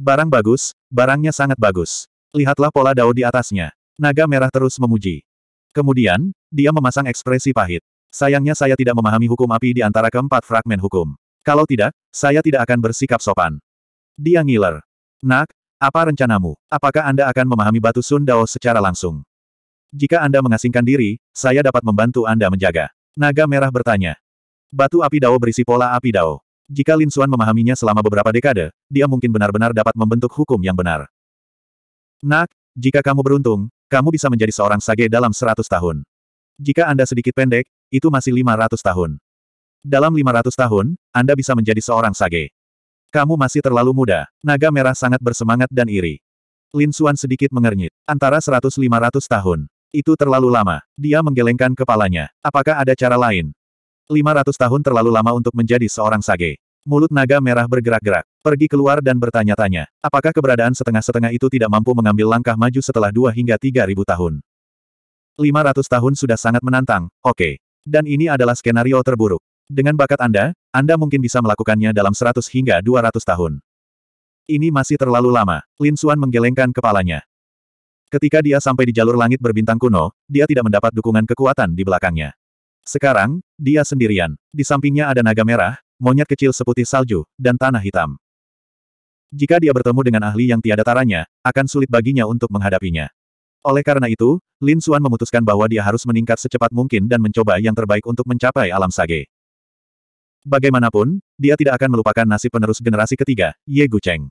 Barang bagus, barangnya sangat bagus. Lihatlah pola dao di atasnya. Naga merah terus memuji. Kemudian, dia memasang ekspresi pahit. Sayangnya saya tidak memahami hukum api di antara keempat fragmen hukum. Kalau tidak, saya tidak akan bersikap sopan. Dia ngiler. Nak, apa rencanamu? Apakah Anda akan memahami batu Sun Dao secara langsung? Jika Anda mengasingkan diri, saya dapat membantu Anda menjaga. Naga merah bertanya. Batu api Dao berisi pola api Dao. Jika Lin Suan memahaminya selama beberapa dekade, dia mungkin benar-benar dapat membentuk hukum yang benar. Nak, jika kamu beruntung, kamu bisa menjadi seorang sage dalam 100 tahun. Jika Anda sedikit pendek, itu masih 500 tahun. Dalam 500 tahun, Anda bisa menjadi seorang sage. Kamu masih terlalu muda. Naga merah sangat bersemangat dan iri. Lin Suan sedikit mengernyit. Antara 100-500 tahun. Itu terlalu lama. Dia menggelengkan kepalanya. Apakah ada cara lain? 500 tahun terlalu lama untuk menjadi seorang sage. Mulut naga merah bergerak-gerak, pergi keluar dan bertanya-tanya, apakah keberadaan setengah-setengah itu tidak mampu mengambil langkah maju setelah dua hingga tiga ribu tahun. 500 tahun sudah sangat menantang, oke. Okay. Dan ini adalah skenario terburuk. Dengan bakat Anda, Anda mungkin bisa melakukannya dalam 100 hingga 200 tahun. Ini masih terlalu lama, Lin Xuan menggelengkan kepalanya. Ketika dia sampai di jalur langit berbintang kuno, dia tidak mendapat dukungan kekuatan di belakangnya. Sekarang, dia sendirian. Di sampingnya ada naga merah, monyet kecil seputih salju, dan tanah hitam. Jika dia bertemu dengan ahli yang tiada taranya, akan sulit baginya untuk menghadapinya. Oleh karena itu, Lin Xuan memutuskan bahwa dia harus meningkat secepat mungkin dan mencoba yang terbaik untuk mencapai alam sage. Bagaimanapun, dia tidak akan melupakan nasib penerus generasi ketiga, Ye Gu Cheng.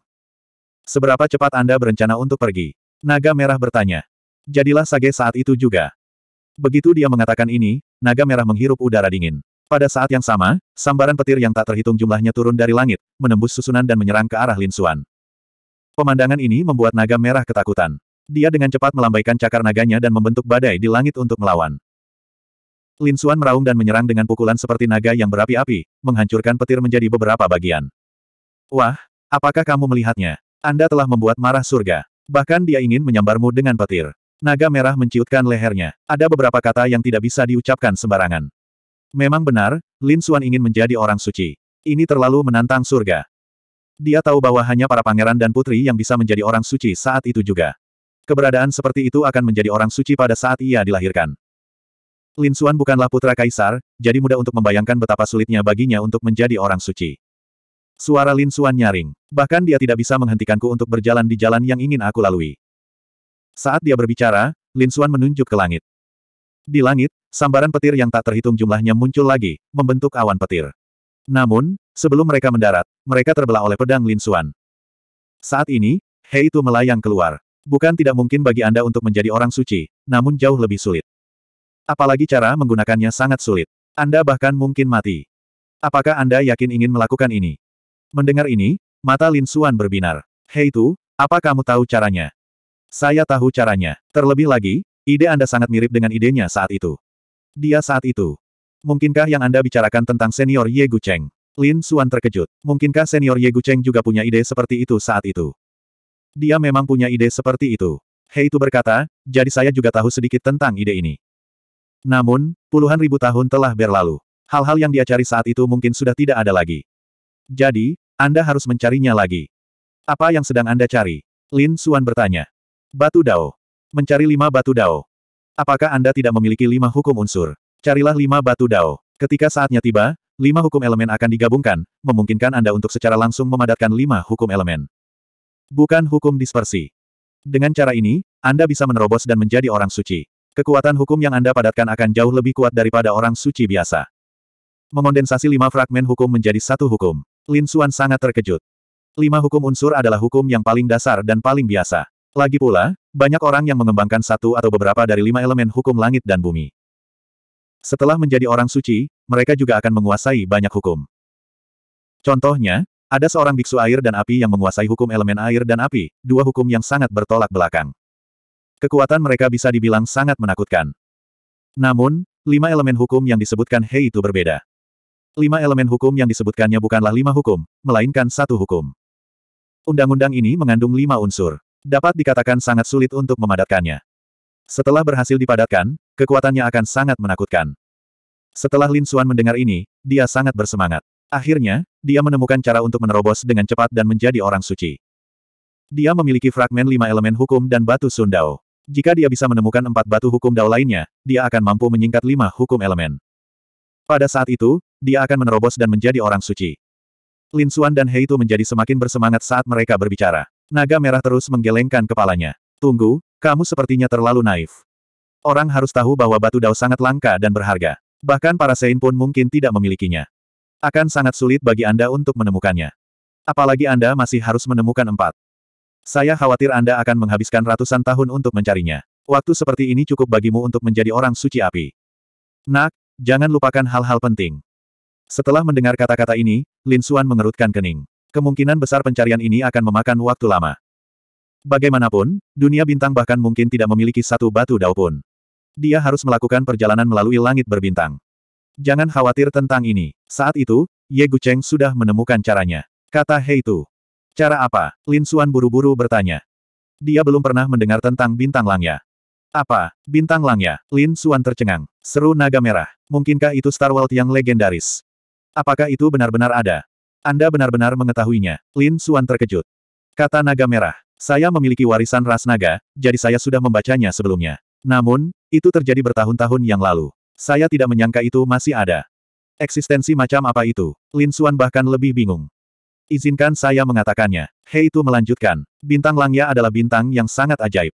Seberapa cepat Anda berencana untuk pergi? Naga Merah bertanya. Jadilah sage saat itu juga. Begitu dia mengatakan ini, naga merah menghirup udara dingin. Pada saat yang sama, sambaran petir yang tak terhitung jumlahnya turun dari langit, menembus susunan dan menyerang ke arah Lin Xuan. Pemandangan ini membuat naga merah ketakutan. Dia dengan cepat melambaikan cakar naganya dan membentuk badai di langit untuk melawan. Lin Xuan meraung dan menyerang dengan pukulan seperti naga yang berapi-api, menghancurkan petir menjadi beberapa bagian. Wah, apakah kamu melihatnya? Anda telah membuat marah surga. Bahkan dia ingin menyambarmu dengan petir. Naga merah menciutkan lehernya. Ada beberapa kata yang tidak bisa diucapkan sembarangan. Memang benar, Lin Xuan ingin menjadi orang suci. Ini terlalu menantang surga. Dia tahu bahwa hanya para pangeran dan putri yang bisa menjadi orang suci saat itu juga. Keberadaan seperti itu akan menjadi orang suci pada saat ia dilahirkan. Lin Xuan bukanlah putra kaisar, jadi mudah untuk membayangkan betapa sulitnya baginya untuk menjadi orang suci. Suara Lin Xuan nyaring. Bahkan dia tidak bisa menghentikanku untuk berjalan di jalan yang ingin aku lalui. Saat dia berbicara, Lin Xuan menunjuk ke langit. Di langit, sambaran petir yang tak terhitung jumlahnya muncul lagi, membentuk awan petir. Namun, sebelum mereka mendarat, mereka terbelah oleh pedang Lin Xuan. Saat ini, Hei itu melayang keluar. Bukan tidak mungkin bagi Anda untuk menjadi orang suci, namun jauh lebih sulit. Apalagi cara menggunakannya sangat sulit. Anda bahkan mungkin mati. Apakah Anda yakin ingin melakukan ini? Mendengar ini, mata Lin Xuan berbinar. Hei itu, apa kamu tahu caranya? Saya tahu caranya. Terlebih lagi, ide Anda sangat mirip dengan idenya saat itu. Dia saat itu. Mungkinkah yang Anda bicarakan tentang senior Ye Gu Cheng? Lin Suan terkejut. Mungkinkah senior Ye Gu Cheng juga punya ide seperti itu saat itu? Dia memang punya ide seperti itu. Hei itu berkata, jadi saya juga tahu sedikit tentang ide ini. Namun, puluhan ribu tahun telah berlalu. Hal-hal yang dia cari saat itu mungkin sudah tidak ada lagi. Jadi, Anda harus mencarinya lagi. Apa yang sedang Anda cari? Lin Suan bertanya. Batu Dao. Mencari lima batu Dao. Apakah Anda tidak memiliki lima hukum unsur? Carilah lima batu Dao. Ketika saatnya tiba, lima hukum elemen akan digabungkan, memungkinkan Anda untuk secara langsung memadatkan lima hukum elemen. Bukan hukum dispersi. Dengan cara ini, Anda bisa menerobos dan menjadi orang suci. Kekuatan hukum yang Anda padatkan akan jauh lebih kuat daripada orang suci biasa. Mengondensasi lima fragmen hukum menjadi satu hukum. Lin Suan sangat terkejut. Lima hukum unsur adalah hukum yang paling dasar dan paling biasa. Lagi pula, banyak orang yang mengembangkan satu atau beberapa dari lima elemen hukum langit dan bumi. Setelah menjadi orang suci, mereka juga akan menguasai banyak hukum. Contohnya, ada seorang biksu air dan api yang menguasai hukum elemen air dan api, dua hukum yang sangat bertolak belakang. Kekuatan mereka bisa dibilang sangat menakutkan. Namun, lima elemen hukum yang disebutkan Hei itu berbeda. Lima elemen hukum yang disebutkannya bukanlah lima hukum, melainkan satu hukum. Undang-undang ini mengandung lima unsur. Dapat dikatakan sangat sulit untuk memadatkannya. Setelah berhasil dipadatkan, kekuatannya akan sangat menakutkan. Setelah Lin Xuan mendengar ini, dia sangat bersemangat. Akhirnya, dia menemukan cara untuk menerobos dengan cepat dan menjadi orang suci. Dia memiliki fragmen lima elemen hukum dan batu sundao. Jika dia bisa menemukan empat batu hukum dao lainnya, dia akan mampu menyingkat lima hukum elemen. Pada saat itu, dia akan menerobos dan menjadi orang suci. Lin Xuan dan Hei itu menjadi semakin bersemangat saat mereka berbicara. Naga merah terus menggelengkan kepalanya. Tunggu, kamu sepertinya terlalu naif. Orang harus tahu bahwa batu dao sangat langka dan berharga. Bahkan para Sein pun mungkin tidak memilikinya. Akan sangat sulit bagi Anda untuk menemukannya. Apalagi Anda masih harus menemukan empat. Saya khawatir Anda akan menghabiskan ratusan tahun untuk mencarinya. Waktu seperti ini cukup bagimu untuk menjadi orang suci api. Nak, jangan lupakan hal-hal penting. Setelah mendengar kata-kata ini, Lin Xuan mengerutkan kening. Kemungkinan besar pencarian ini akan memakan waktu lama. Bagaimanapun, dunia bintang bahkan mungkin tidak memiliki satu batu dao pun. Dia harus melakukan perjalanan melalui langit berbintang. Jangan khawatir tentang ini. Saat itu, Ye Gucheng sudah menemukan caranya. Kata Hei Tu. Cara apa? Lin Suan buru-buru bertanya. Dia belum pernah mendengar tentang bintang langya. Apa? Bintang langya? Lin Suan tercengang. Seru naga merah. Mungkinkah itu Star World yang legendaris? Apakah itu benar-benar ada? Anda benar-benar mengetahuinya. Lin Suan terkejut. Kata naga merah. Saya memiliki warisan ras naga, jadi saya sudah membacanya sebelumnya. Namun, itu terjadi bertahun-tahun yang lalu. Saya tidak menyangka itu masih ada. Eksistensi macam apa itu? Lin Suan bahkan lebih bingung. Izinkan saya mengatakannya. Hei itu melanjutkan. Bintang Langya adalah bintang yang sangat ajaib.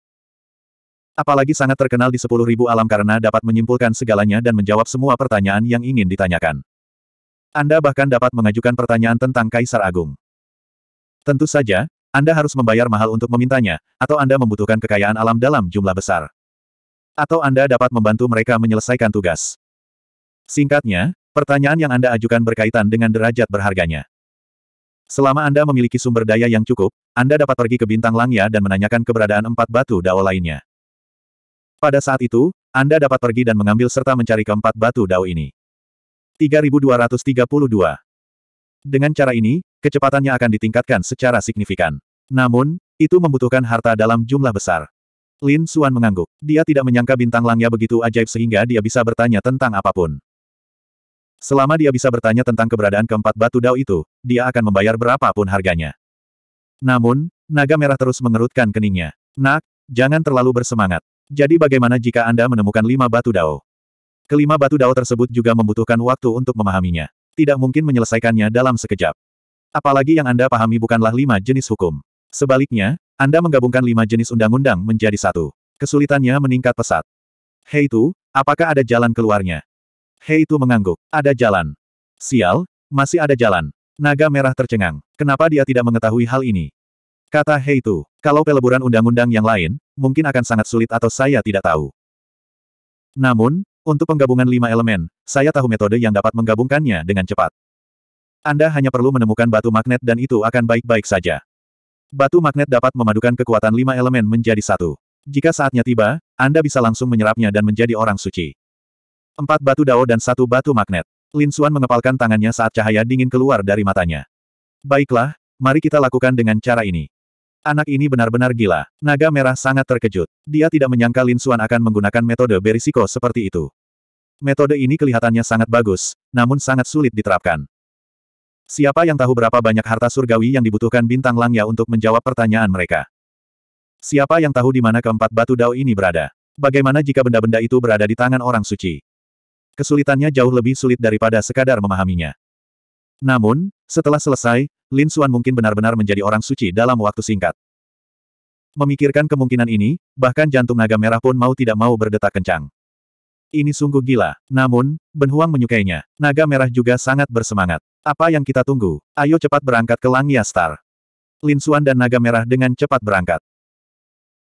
Apalagi sangat terkenal di sepuluh ribu alam karena dapat menyimpulkan segalanya dan menjawab semua pertanyaan yang ingin ditanyakan. Anda bahkan dapat mengajukan pertanyaan tentang Kaisar Agung. Tentu saja, Anda harus membayar mahal untuk memintanya, atau Anda membutuhkan kekayaan alam dalam jumlah besar. Atau Anda dapat membantu mereka menyelesaikan tugas. Singkatnya, pertanyaan yang Anda ajukan berkaitan dengan derajat berharganya. Selama Anda memiliki sumber daya yang cukup, Anda dapat pergi ke Bintang Langya dan menanyakan keberadaan empat batu dao lainnya. Pada saat itu, Anda dapat pergi dan mengambil serta mencari keempat batu dao ini. 3232. Dengan cara ini, kecepatannya akan ditingkatkan secara signifikan. Namun, itu membutuhkan harta dalam jumlah besar. Lin Suan mengangguk. Dia tidak menyangka bintang langnya begitu ajaib sehingga dia bisa bertanya tentang apapun. Selama dia bisa bertanya tentang keberadaan keempat batu dao itu, dia akan membayar berapapun harganya. Namun, naga merah terus mengerutkan keningnya. Nak, jangan terlalu bersemangat. Jadi bagaimana jika Anda menemukan lima batu dao? Kelima batu dao tersebut juga membutuhkan waktu untuk memahaminya. Tidak mungkin menyelesaikannya dalam sekejap. Apalagi yang Anda pahami bukanlah lima jenis hukum. Sebaliknya, Anda menggabungkan lima jenis undang-undang menjadi satu. Kesulitannya meningkat pesat. Hei itu, apakah ada jalan keluarnya? Hei itu mengangguk. Ada jalan. Sial, masih ada jalan. Naga merah tercengang. Kenapa dia tidak mengetahui hal ini? Kata Hei itu, kalau peleburan undang-undang yang lain, mungkin akan sangat sulit atau saya tidak tahu. Namun, untuk penggabungan lima elemen, saya tahu metode yang dapat menggabungkannya dengan cepat. Anda hanya perlu menemukan batu magnet dan itu akan baik-baik saja. Batu magnet dapat memadukan kekuatan lima elemen menjadi satu. Jika saatnya tiba, Anda bisa langsung menyerapnya dan menjadi orang suci. Empat batu dao dan satu batu magnet. Lin Xuan mengepalkan tangannya saat cahaya dingin keluar dari matanya. Baiklah, mari kita lakukan dengan cara ini. Anak ini benar-benar gila. Naga merah sangat terkejut. Dia tidak menyangka Lin Xuan akan menggunakan metode berisiko seperti itu. Metode ini kelihatannya sangat bagus, namun sangat sulit diterapkan. Siapa yang tahu berapa banyak harta surgawi yang dibutuhkan bintang langya untuk menjawab pertanyaan mereka? Siapa yang tahu di mana keempat batu dao ini berada? Bagaimana jika benda-benda itu berada di tangan orang suci? Kesulitannya jauh lebih sulit daripada sekadar memahaminya. Namun, setelah selesai, Lin Xuan mungkin benar-benar menjadi orang suci dalam waktu singkat. Memikirkan kemungkinan ini, bahkan jantung naga merah pun mau tidak mau berdetak kencang. Ini sungguh gila. Namun, Ben Huang menyukainya. Naga merah juga sangat bersemangat. Apa yang kita tunggu? Ayo cepat berangkat ke Langia Star. Lin Xuan dan naga merah dengan cepat berangkat.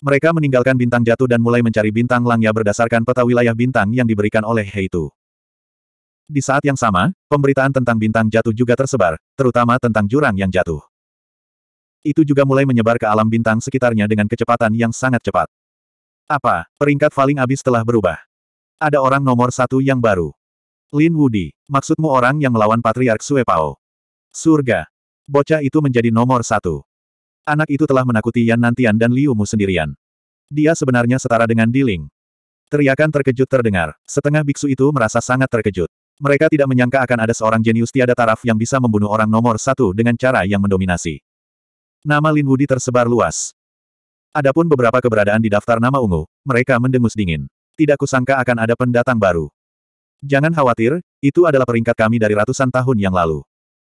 Mereka meninggalkan bintang jatuh dan mulai mencari bintang Langya berdasarkan peta wilayah bintang yang diberikan oleh Heitu. Di saat yang sama, pemberitaan tentang bintang jatuh juga tersebar, terutama tentang jurang yang jatuh. Itu juga mulai menyebar ke alam bintang sekitarnya dengan kecepatan yang sangat cepat. Apa, peringkat paling abis telah berubah. Ada orang nomor satu yang baru. Lin Wudi, maksudmu orang yang melawan Patriark Sue Pao. Surga. Bocah itu menjadi nomor satu. Anak itu telah menakuti Yan Nantian dan Liu Mu sendirian. Dia sebenarnya setara dengan Diling. Teriakan terkejut terdengar. Setengah biksu itu merasa sangat terkejut. Mereka tidak menyangka akan ada seorang jenius tiada taraf yang bisa membunuh orang nomor satu dengan cara yang mendominasi. Nama Lin Wudi tersebar luas. Adapun beberapa keberadaan di daftar nama ungu, mereka mendengus dingin. Tidak kusangka akan ada pendatang baru. Jangan khawatir, itu adalah peringkat kami dari ratusan tahun yang lalu.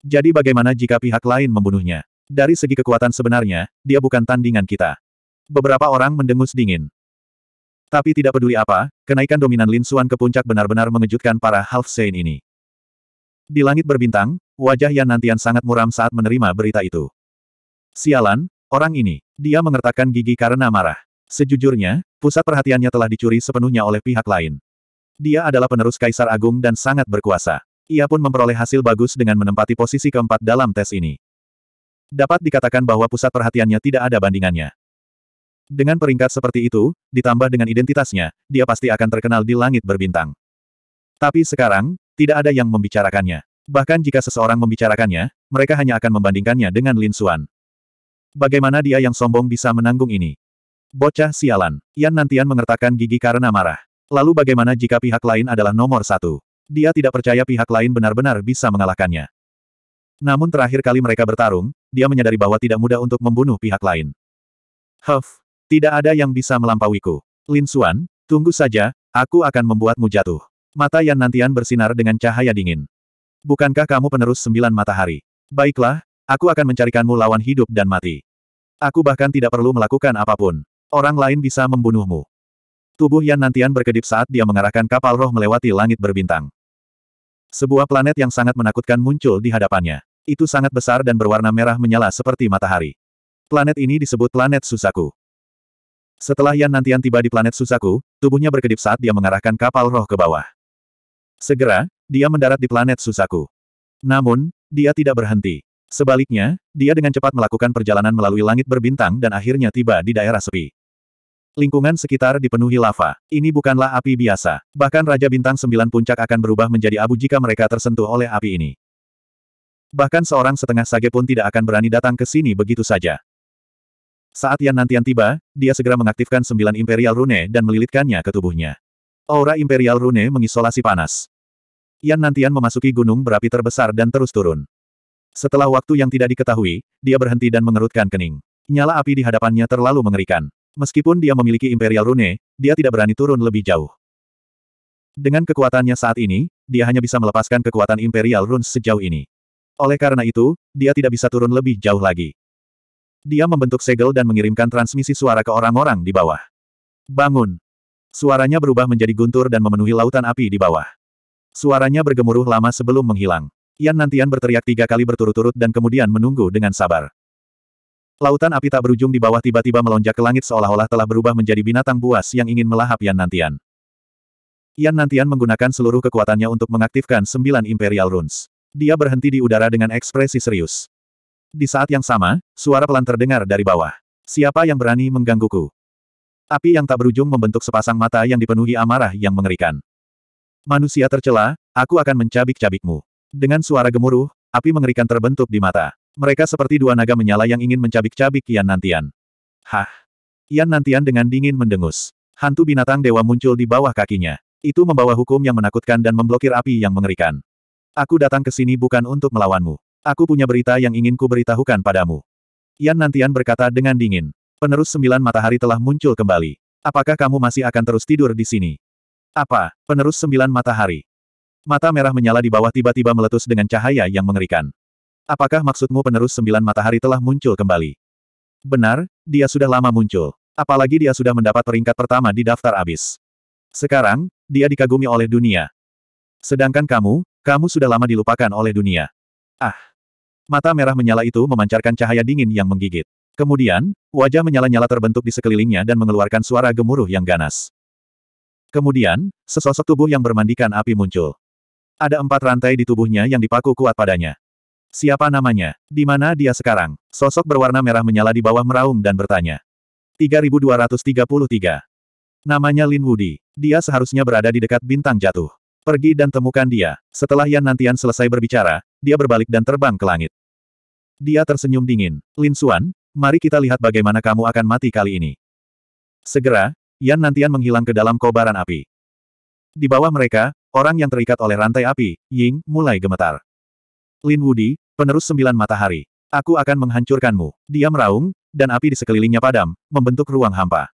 Jadi bagaimana jika pihak lain membunuhnya? Dari segi kekuatan sebenarnya, dia bukan tandingan kita. Beberapa orang mendengus dingin. Tapi tidak peduli apa, kenaikan dominan Lin Suan ke puncak benar-benar mengejutkan para Half Saint ini. Di langit berbintang, wajah Yan Nantian sangat muram saat menerima berita itu. Sialan, orang ini, dia mengertakkan gigi karena marah. Sejujurnya, pusat perhatiannya telah dicuri sepenuhnya oleh pihak lain. Dia adalah penerus Kaisar Agung dan sangat berkuasa. Ia pun memperoleh hasil bagus dengan menempati posisi keempat dalam tes ini. Dapat dikatakan bahwa pusat perhatiannya tidak ada bandingannya. Dengan peringkat seperti itu, ditambah dengan identitasnya, dia pasti akan terkenal di langit berbintang. Tapi sekarang, tidak ada yang membicarakannya. Bahkan jika seseorang membicarakannya, mereka hanya akan membandingkannya dengan Lin Suan. Bagaimana dia yang sombong bisa menanggung ini? Bocah sialan, Yan Nantian mengertakkan gigi karena marah. Lalu bagaimana jika pihak lain adalah nomor satu? Dia tidak percaya pihak lain benar-benar bisa mengalahkannya. Namun terakhir kali mereka bertarung, dia menyadari bahwa tidak mudah untuk membunuh pihak lain. Huff, tidak ada yang bisa melampauiku. Lin Xuan, tunggu saja, aku akan membuatmu jatuh. Mata Yan Nantian bersinar dengan cahaya dingin. Bukankah kamu penerus sembilan matahari? Baiklah, aku akan mencarikanmu lawan hidup dan mati. Aku bahkan tidak perlu melakukan apapun. Orang lain bisa membunuhmu. Tubuh Yan Nantian berkedip saat dia mengarahkan kapal roh melewati langit berbintang. Sebuah planet yang sangat menakutkan muncul di hadapannya. Itu sangat besar dan berwarna merah menyala seperti matahari. Planet ini disebut planet Susaku. Setelah Yan Nantian tiba di planet Susaku, tubuhnya berkedip saat dia mengarahkan kapal roh ke bawah. Segera, dia mendarat di planet Susaku. Namun, dia tidak berhenti. Sebaliknya, dia dengan cepat melakukan perjalanan melalui langit berbintang dan akhirnya tiba di daerah sepi. Lingkungan sekitar dipenuhi lava. Ini bukanlah api biasa. Bahkan Raja Bintang Sembilan Puncak akan berubah menjadi abu jika mereka tersentuh oleh api ini. Bahkan seorang setengah sage pun tidak akan berani datang ke sini begitu saja. Saat Yan Nantian tiba, dia segera mengaktifkan sembilan Imperial Rune dan melilitkannya ke tubuhnya. Aura Imperial Rune mengisolasi panas. Yan Nantian memasuki gunung berapi terbesar dan terus turun. Setelah waktu yang tidak diketahui, dia berhenti dan mengerutkan kening. Nyala api di hadapannya terlalu mengerikan. Meskipun dia memiliki Imperial Rune, dia tidak berani turun lebih jauh. Dengan kekuatannya saat ini, dia hanya bisa melepaskan kekuatan Imperial Rune sejauh ini. Oleh karena itu, dia tidak bisa turun lebih jauh lagi. Dia membentuk segel dan mengirimkan transmisi suara ke orang-orang di bawah. Bangun! Suaranya berubah menjadi guntur dan memenuhi lautan api di bawah. Suaranya bergemuruh lama sebelum menghilang. Yan Nantian berteriak tiga kali berturut-turut dan kemudian menunggu dengan sabar. Lautan api tak berujung di bawah tiba-tiba melonjak ke langit seolah-olah telah berubah menjadi binatang buas yang ingin melahap Yan Nantian. Yan Nantian menggunakan seluruh kekuatannya untuk mengaktifkan sembilan Imperial Runes. Dia berhenti di udara dengan ekspresi serius. Di saat yang sama, suara pelan terdengar dari bawah. Siapa yang berani menggangguku? Api yang tak berujung membentuk sepasang mata yang dipenuhi amarah yang mengerikan. Manusia tercela, aku akan mencabik-cabikmu. Dengan suara gemuruh, api mengerikan terbentuk di mata. Mereka seperti dua naga menyala yang ingin mencabik-cabik Yan Nantian. Hah! Yan Nantian dengan dingin mendengus. Hantu binatang dewa muncul di bawah kakinya. Itu membawa hukum yang menakutkan dan memblokir api yang mengerikan. Aku datang ke sini bukan untuk melawanmu. Aku punya berita yang ingin ku beritahukan padamu. Yan Nantian berkata dengan dingin. Penerus sembilan matahari telah muncul kembali. Apakah kamu masih akan terus tidur di sini? Apa, penerus sembilan matahari? Mata merah menyala di bawah tiba-tiba meletus dengan cahaya yang mengerikan. Apakah maksudmu penerus sembilan matahari telah muncul kembali? Benar, dia sudah lama muncul. Apalagi dia sudah mendapat peringkat pertama di daftar abis. Sekarang, dia dikagumi oleh dunia. Sedangkan kamu, kamu sudah lama dilupakan oleh dunia. Ah! Mata merah menyala itu memancarkan cahaya dingin yang menggigit. Kemudian, wajah menyala-nyala terbentuk di sekelilingnya dan mengeluarkan suara gemuruh yang ganas. Kemudian, sesosok tubuh yang bermandikan api muncul. Ada empat rantai di tubuhnya yang dipaku kuat padanya. Siapa namanya? Di mana dia sekarang? Sosok berwarna merah menyala di bawah meraung dan bertanya. 3233. Namanya Lin Wudi. Dia seharusnya berada di dekat bintang jatuh. Pergi dan temukan dia. Setelah Yan Nantian selesai berbicara, dia berbalik dan terbang ke langit. Dia tersenyum dingin. Lin Xuan, mari kita lihat bagaimana kamu akan mati kali ini. Segera, Yan Nantian menghilang ke dalam kobaran api. Di bawah mereka, orang yang terikat oleh rantai api, Ying, mulai gemetar. Lin Wudi, penerus sembilan matahari. Aku akan menghancurkanmu. Dia meraung, dan api di sekelilingnya padam, membentuk ruang hampa.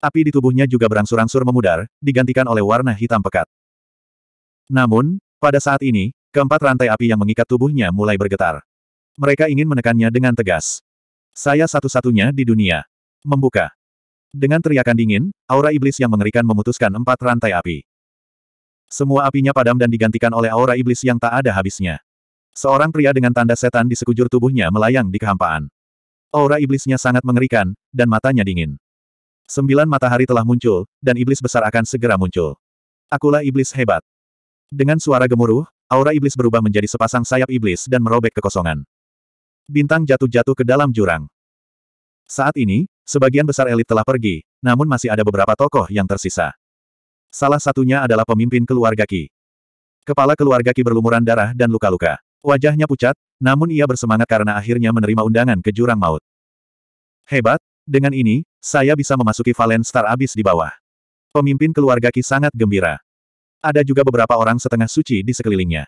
Api di tubuhnya juga berangsur-angsur memudar, digantikan oleh warna hitam pekat. Namun, pada saat ini, Keempat rantai api yang mengikat tubuhnya mulai bergetar. Mereka ingin menekannya dengan tegas. Saya satu-satunya di dunia. Membuka. Dengan teriakan dingin, aura iblis yang mengerikan memutuskan empat rantai api. Semua apinya padam dan digantikan oleh aura iblis yang tak ada habisnya. Seorang pria dengan tanda setan di sekujur tubuhnya melayang di kehampaan. Aura iblisnya sangat mengerikan, dan matanya dingin. Sembilan matahari telah muncul, dan iblis besar akan segera muncul. Akulah iblis hebat. Dengan suara gemuruh, aura iblis berubah menjadi sepasang sayap iblis dan merobek kekosongan. Bintang jatuh-jatuh ke dalam jurang. Saat ini, sebagian besar elit telah pergi, namun masih ada beberapa tokoh yang tersisa. Salah satunya adalah pemimpin keluarga Ki. Kepala keluarga Ki berlumuran darah dan luka-luka. Wajahnya pucat, namun ia bersemangat karena akhirnya menerima undangan ke jurang maut. Hebat, dengan ini, saya bisa memasuki Valen Star Abyss di bawah. Pemimpin keluarga Ki sangat gembira. Ada juga beberapa orang setengah suci di sekelilingnya.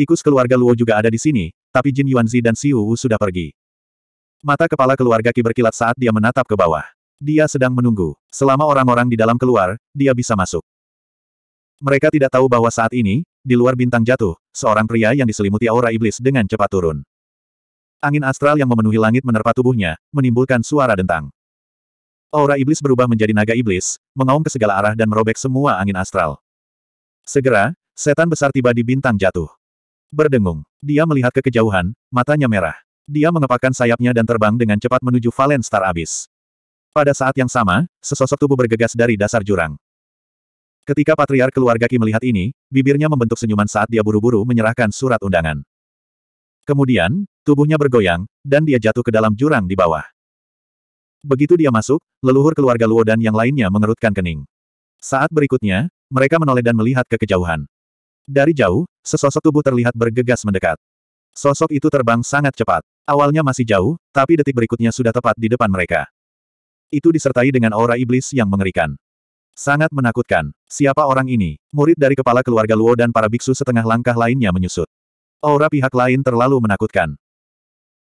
Tikus keluarga Luo juga ada di sini, tapi Jin Yuanzi dan Siu Wu sudah pergi. Mata kepala keluarga Ki berkilat saat dia menatap ke bawah. Dia sedang menunggu. Selama orang-orang di dalam keluar, dia bisa masuk. Mereka tidak tahu bahwa saat ini, di luar bintang jatuh, seorang pria yang diselimuti aura iblis dengan cepat turun. Angin astral yang memenuhi langit menerpa tubuhnya, menimbulkan suara dentang. Aura iblis berubah menjadi naga iblis, mengaum ke segala arah dan merobek semua angin astral. Segera, setan besar tiba di bintang jatuh. Berdengung, dia melihat ke kejauhan, matanya merah. Dia mengepakkan sayapnya dan terbang dengan cepat menuju Valen Star Abyss. Pada saat yang sama, sesosok tubuh bergegas dari dasar jurang. Ketika patriar keluarga Ki melihat ini, bibirnya membentuk senyuman saat dia buru-buru menyerahkan surat undangan. Kemudian, tubuhnya bergoyang, dan dia jatuh ke dalam jurang di bawah. Begitu dia masuk, leluhur keluarga Luo dan yang lainnya mengerutkan kening. Saat berikutnya, mereka menoleh dan melihat ke kejauhan. Dari jauh, sesosok tubuh terlihat bergegas mendekat. Sosok itu terbang sangat cepat. Awalnya masih jauh, tapi detik berikutnya sudah tepat di depan mereka. Itu disertai dengan aura iblis yang mengerikan. Sangat menakutkan. Siapa orang ini? Murid dari kepala keluarga Luo dan para biksu setengah langkah lainnya menyusut. Aura pihak lain terlalu menakutkan.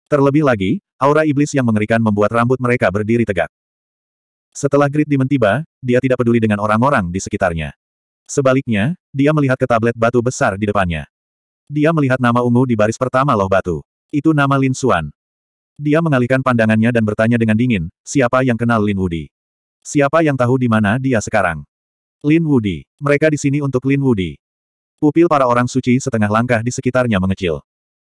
Terlebih lagi, aura iblis yang mengerikan membuat rambut mereka berdiri tegak. Setelah Grid Demon dia tidak peduli dengan orang-orang di sekitarnya. Sebaliknya, dia melihat ke tablet batu besar di depannya. Dia melihat nama ungu di baris pertama loh batu. Itu nama Lin Xuan. Dia mengalihkan pandangannya dan bertanya dengan dingin, siapa yang kenal Lin Wudi? Siapa yang tahu di mana dia sekarang? Lin Wudi. Mereka di sini untuk Lin Wudi. Pupil para orang suci setengah langkah di sekitarnya mengecil.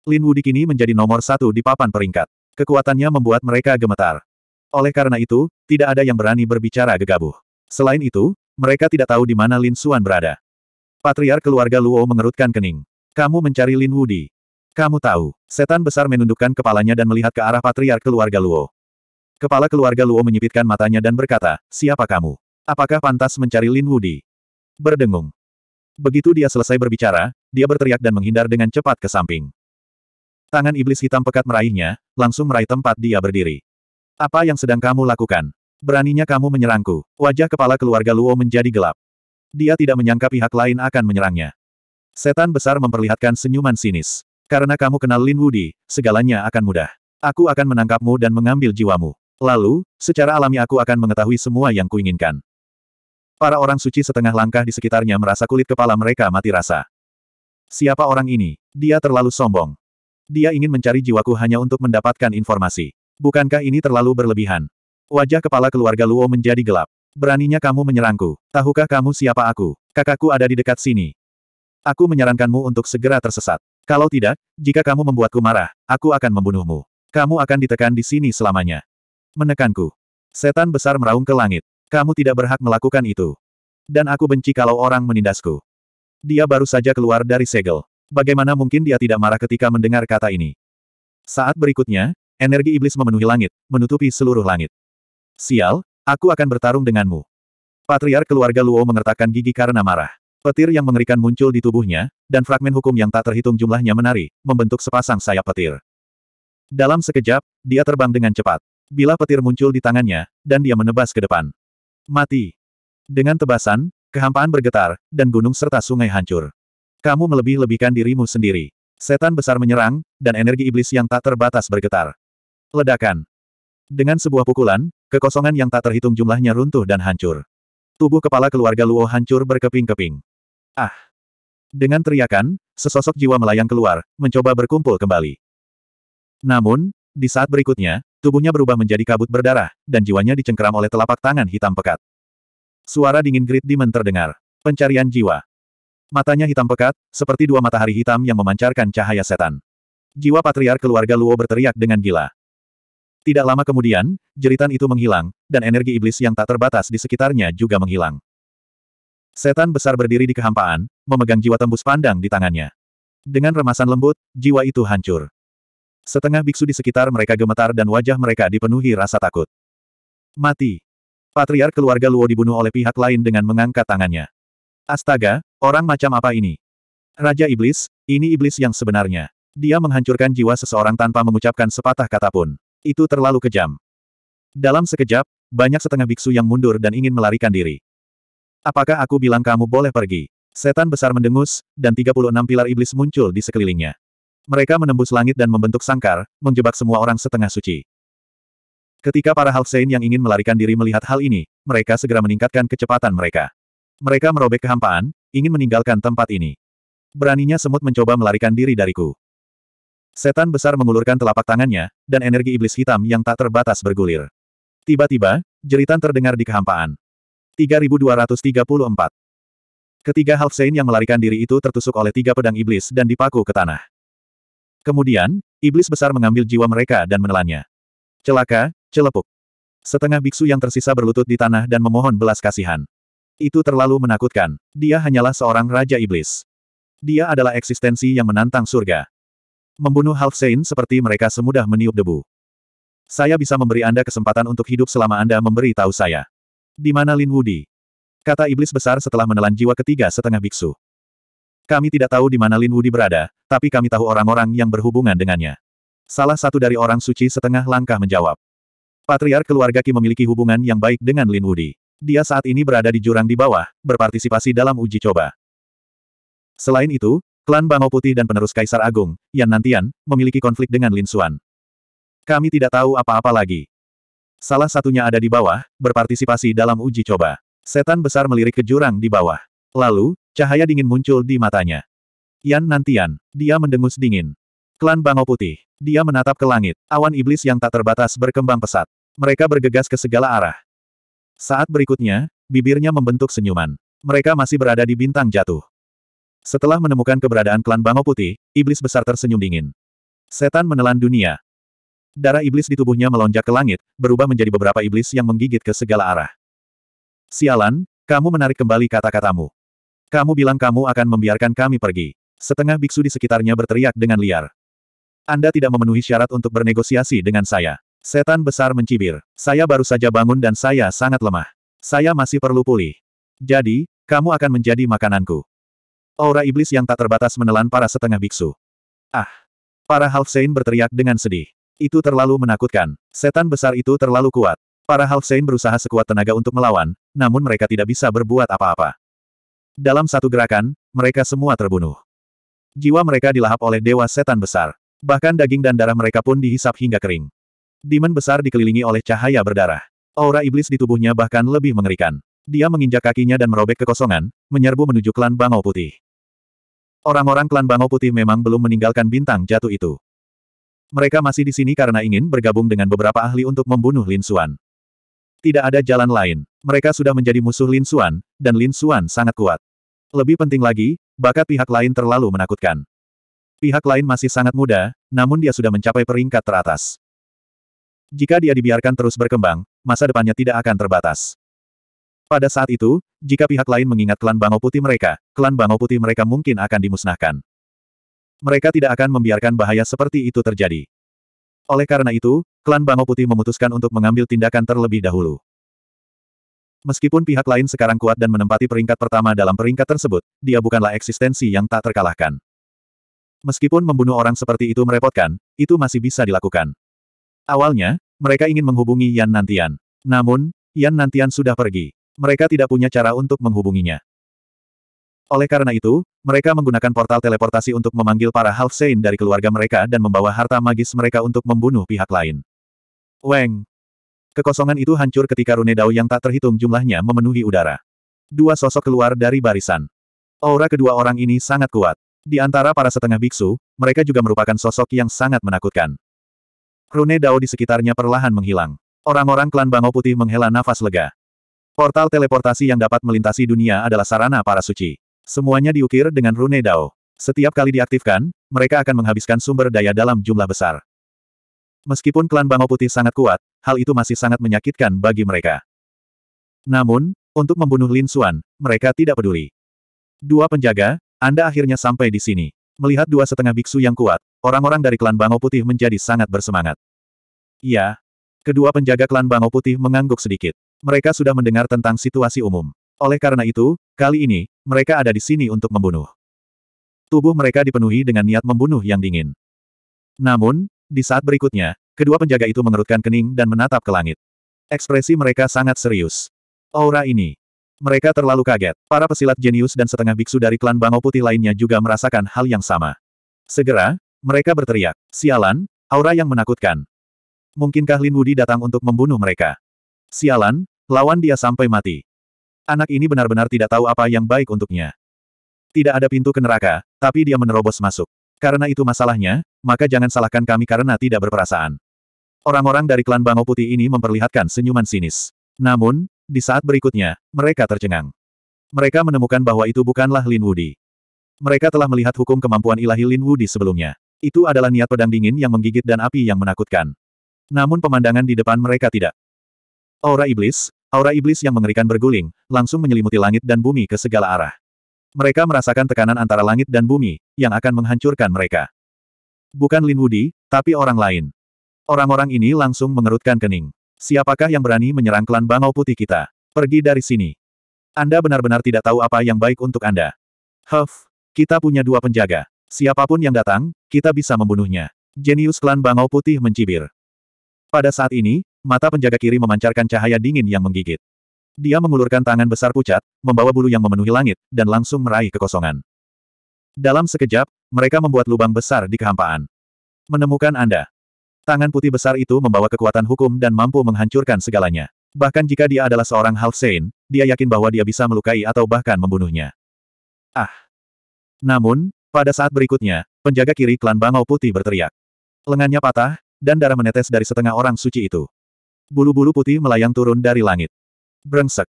Lin Wudi kini menjadi nomor satu di papan peringkat. Kekuatannya membuat mereka gemetar. Oleh karena itu, tidak ada yang berani berbicara gegabah. Selain itu, mereka tidak tahu di mana Lin Suan berada. Patriar keluarga Luo mengerutkan kening. Kamu mencari Lin Wudi. Kamu tahu, setan besar menundukkan kepalanya dan melihat ke arah patriar keluarga Luo. Kepala keluarga Luo menyipitkan matanya dan berkata, siapa kamu? Apakah pantas mencari Lin Wudi? Berdengung. Begitu dia selesai berbicara, dia berteriak dan menghindar dengan cepat ke samping. Tangan iblis hitam pekat meraihnya, langsung meraih tempat dia berdiri. Apa yang sedang kamu lakukan? Beraninya kamu menyerangku. Wajah kepala keluarga Luo menjadi gelap. Dia tidak menyangka pihak lain akan menyerangnya. Setan besar memperlihatkan senyuman sinis. Karena kamu kenal Lin Wudi, segalanya akan mudah. Aku akan menangkapmu dan mengambil jiwamu. Lalu, secara alami aku akan mengetahui semua yang kuinginkan. Para orang suci setengah langkah di sekitarnya merasa kulit kepala mereka mati rasa. Siapa orang ini? Dia terlalu sombong. Dia ingin mencari jiwaku hanya untuk mendapatkan informasi. Bukankah ini terlalu berlebihan? Wajah kepala keluarga Luo menjadi gelap. Beraninya kamu menyerangku. Tahukah kamu siapa aku? Kakakku ada di dekat sini. Aku menyarankanmu untuk segera tersesat. Kalau tidak, jika kamu membuatku marah, aku akan membunuhmu. Kamu akan ditekan di sini selamanya. Menekanku. Setan besar meraung ke langit. Kamu tidak berhak melakukan itu. Dan aku benci kalau orang menindasku. Dia baru saja keluar dari segel. Bagaimana mungkin dia tidak marah ketika mendengar kata ini? Saat berikutnya, energi iblis memenuhi langit, menutupi seluruh langit. Sial, aku akan bertarung denganmu. Patriar keluarga Luo mengertakkan gigi karena marah. Petir yang mengerikan muncul di tubuhnya, dan fragmen hukum yang tak terhitung jumlahnya menari, membentuk sepasang sayap petir. Dalam sekejap, dia terbang dengan cepat. Bila petir muncul di tangannya, dan dia menebas ke depan. Mati. Dengan tebasan, kehampaan bergetar, dan gunung serta sungai hancur. Kamu melebih-lebihkan dirimu sendiri. Setan besar menyerang, dan energi iblis yang tak terbatas bergetar. Ledakan. Dengan sebuah pukulan, kekosongan yang tak terhitung jumlahnya runtuh dan hancur. Tubuh kepala keluarga Luo hancur berkeping-keping. Ah! Dengan teriakan, sesosok jiwa melayang keluar, mencoba berkumpul kembali. Namun, di saat berikutnya, tubuhnya berubah menjadi kabut berdarah, dan jiwanya dicengkeram oleh telapak tangan hitam pekat. Suara dingin Grid Demon terdengar. Pencarian jiwa. Matanya hitam pekat, seperti dua matahari hitam yang memancarkan cahaya setan. Jiwa patriar keluarga Luo berteriak dengan gila. Tidak lama kemudian, jeritan itu menghilang, dan energi iblis yang tak terbatas di sekitarnya juga menghilang. Setan besar berdiri di kehampaan, memegang jiwa tembus pandang di tangannya. Dengan remasan lembut, jiwa itu hancur. Setengah biksu di sekitar mereka gemetar dan wajah mereka dipenuhi rasa takut. Mati. Patriar keluarga Luo dibunuh oleh pihak lain dengan mengangkat tangannya. Astaga, orang macam apa ini? Raja Iblis, ini Iblis yang sebenarnya. Dia menghancurkan jiwa seseorang tanpa mengucapkan sepatah kata pun. Itu terlalu kejam. Dalam sekejap, banyak setengah biksu yang mundur dan ingin melarikan diri. Apakah aku bilang kamu boleh pergi? Setan besar mendengus, dan 36 pilar iblis muncul di sekelilingnya. Mereka menembus langit dan membentuk sangkar, menjebak semua orang setengah suci. Ketika para Halfsein yang ingin melarikan diri melihat hal ini, mereka segera meningkatkan kecepatan mereka. Mereka merobek kehampaan, ingin meninggalkan tempat ini. Beraninya semut mencoba melarikan diri dariku. Setan besar mengulurkan telapak tangannya, dan energi iblis hitam yang tak terbatas bergulir. Tiba-tiba, jeritan terdengar di kehampaan. 3234 Ketiga Saint yang melarikan diri itu tertusuk oleh tiga pedang iblis dan dipaku ke tanah. Kemudian, iblis besar mengambil jiwa mereka dan menelannya. Celaka, celepuk. Setengah biksu yang tersisa berlutut di tanah dan memohon belas kasihan. Itu terlalu menakutkan. Dia hanyalah seorang raja iblis. Dia adalah eksistensi yang menantang surga. Membunuh Half Saint seperti mereka semudah meniup debu. Saya bisa memberi Anda kesempatan untuk hidup selama Anda memberi tahu saya. Di mana Lin Wudi? Kata iblis besar setelah menelan jiwa ketiga setengah biksu. Kami tidak tahu di mana Lin Wudi berada, tapi kami tahu orang-orang yang berhubungan dengannya. Salah satu dari orang suci setengah langkah menjawab. Patriar keluarga Ki memiliki hubungan yang baik dengan Lin Wudi. Dia saat ini berada di jurang di bawah, berpartisipasi dalam uji coba. Selain itu, Klan Bangau Putih dan penerus Kaisar Agung, Yan Nantian, memiliki konflik dengan Lin Xuan. Kami tidak tahu apa-apa lagi. Salah satunya ada di bawah, berpartisipasi dalam uji coba. Setan besar melirik ke jurang di bawah. Lalu, cahaya dingin muncul di matanya. Yan Nantian, dia mendengus dingin. Klan Bangau Putih. Dia menatap ke langit. Awan iblis yang tak terbatas berkembang pesat. Mereka bergegas ke segala arah. Saat berikutnya, bibirnya membentuk senyuman. Mereka masih berada di bintang jatuh. Setelah menemukan keberadaan klan Bango Putih, iblis besar tersenyum dingin. Setan menelan dunia. Darah iblis di tubuhnya melonjak ke langit, berubah menjadi beberapa iblis yang menggigit ke segala arah. Sialan, kamu menarik kembali kata-katamu. Kamu bilang kamu akan membiarkan kami pergi. Setengah biksu di sekitarnya berteriak dengan liar. Anda tidak memenuhi syarat untuk bernegosiasi dengan saya. Setan besar mencibir. Saya baru saja bangun dan saya sangat lemah. Saya masih perlu pulih. Jadi, kamu akan menjadi makananku. Aura iblis yang tak terbatas menelan para setengah biksu. Ah! Para Halfsein berteriak dengan sedih. Itu terlalu menakutkan. Setan besar itu terlalu kuat. Para Halfsein berusaha sekuat tenaga untuk melawan, namun mereka tidak bisa berbuat apa-apa. Dalam satu gerakan, mereka semua terbunuh. Jiwa mereka dilahap oleh dewa setan besar. Bahkan daging dan darah mereka pun dihisap hingga kering. Demon besar dikelilingi oleh cahaya berdarah. Aura iblis di tubuhnya bahkan lebih mengerikan. Dia menginjak kakinya dan merobek kekosongan, menyerbu menuju klan Bangau Putih. Orang-orang klan Bango Putih memang belum meninggalkan bintang jatuh itu. Mereka masih di sini karena ingin bergabung dengan beberapa ahli untuk membunuh Lin Xuan. Tidak ada jalan lain. Mereka sudah menjadi musuh Lin Xuan, dan Lin Xuan sangat kuat. Lebih penting lagi, bakat pihak lain terlalu menakutkan. Pihak lain masih sangat muda, namun dia sudah mencapai peringkat teratas. Jika dia dibiarkan terus berkembang, masa depannya tidak akan terbatas. Pada saat itu, jika pihak lain mengingat klan Bangau Putih mereka, klan Bangau Putih mereka mungkin akan dimusnahkan. Mereka tidak akan membiarkan bahaya seperti itu terjadi. Oleh karena itu, klan Bangau Putih memutuskan untuk mengambil tindakan terlebih dahulu. Meskipun pihak lain sekarang kuat dan menempati peringkat pertama dalam peringkat tersebut, dia bukanlah eksistensi yang tak terkalahkan. Meskipun membunuh orang seperti itu merepotkan, itu masih bisa dilakukan. Awalnya, mereka ingin menghubungi Yan Nantian. Namun, Yan Nantian sudah pergi mereka tidak punya cara untuk menghubunginya. Oleh karena itu, mereka menggunakan portal teleportasi untuk memanggil para half saint dari keluarga mereka dan membawa harta magis mereka untuk membunuh pihak lain. Weng! Kekosongan itu hancur ketika rune dao yang tak terhitung jumlahnya memenuhi udara. Dua sosok keluar dari barisan. Aura kedua orang ini sangat kuat. Di antara para setengah biksu, mereka juga merupakan sosok yang sangat menakutkan. Rune Dao di sekitarnya perlahan menghilang. Orang-orang klan Bangau Putih menghela nafas lega. Portal teleportasi yang dapat melintasi dunia adalah sarana para suci. Semuanya diukir dengan rune Dao. Setiap kali diaktifkan, mereka akan menghabiskan sumber daya dalam jumlah besar. Meskipun klan Bango Putih sangat kuat, hal itu masih sangat menyakitkan bagi mereka. Namun, untuk membunuh Lin Xuan, mereka tidak peduli. Dua penjaga, Anda akhirnya sampai di sini. Melihat dua setengah biksu yang kuat, orang-orang dari klan Bango Putih menjadi sangat bersemangat. Iya. Kedua penjaga klan Bango Putih mengangguk sedikit. Mereka sudah mendengar tentang situasi umum. Oleh karena itu, kali ini, mereka ada di sini untuk membunuh. Tubuh mereka dipenuhi dengan niat membunuh yang dingin. Namun, di saat berikutnya, kedua penjaga itu mengerutkan kening dan menatap ke langit. Ekspresi mereka sangat serius. Aura ini. Mereka terlalu kaget. Para pesilat jenius dan setengah biksu dari klan Bangau Putih lainnya juga merasakan hal yang sama. Segera, mereka berteriak. Sialan, aura yang menakutkan. Mungkinkah Lin Wudi datang untuk membunuh mereka? Sialan, lawan dia sampai mati. Anak ini benar-benar tidak tahu apa yang baik untuknya. Tidak ada pintu ke neraka, tapi dia menerobos masuk. Karena itu masalahnya, maka jangan salahkan kami karena tidak berperasaan. Orang-orang dari klan Bango Putih ini memperlihatkan senyuman sinis. Namun, di saat berikutnya, mereka tercengang. Mereka menemukan bahwa itu bukanlah Lin Wudi. Mereka telah melihat hukum kemampuan ilahi Lin Wudi sebelumnya. Itu adalah niat pedang dingin yang menggigit dan api yang menakutkan. Namun pemandangan di depan mereka tidak. Aura iblis, aura iblis yang mengerikan berguling, langsung menyelimuti langit dan bumi ke segala arah. Mereka merasakan tekanan antara langit dan bumi, yang akan menghancurkan mereka. Bukan Lin Wudi, tapi orang lain. Orang-orang ini langsung mengerutkan kening. Siapakah yang berani menyerang klan Bangau Putih kita? Pergi dari sini. Anda benar-benar tidak tahu apa yang baik untuk Anda. Huff, kita punya dua penjaga. Siapapun yang datang, kita bisa membunuhnya. Jenius klan Bangau Putih mencibir. Pada saat ini, Mata penjaga kiri memancarkan cahaya dingin yang menggigit. Dia mengulurkan tangan besar pucat, membawa bulu yang memenuhi langit, dan langsung meraih kekosongan. Dalam sekejap, mereka membuat lubang besar di kehampaan. Menemukan Anda. Tangan putih besar itu membawa kekuatan hukum dan mampu menghancurkan segalanya. Bahkan jika dia adalah seorang Halfsein, dia yakin bahwa dia bisa melukai atau bahkan membunuhnya. Ah! Namun, pada saat berikutnya, penjaga kiri klan Bangau Putih berteriak. Lengannya patah, dan darah menetes dari setengah orang suci itu. Bulu-bulu putih melayang turun dari langit. Brengsek.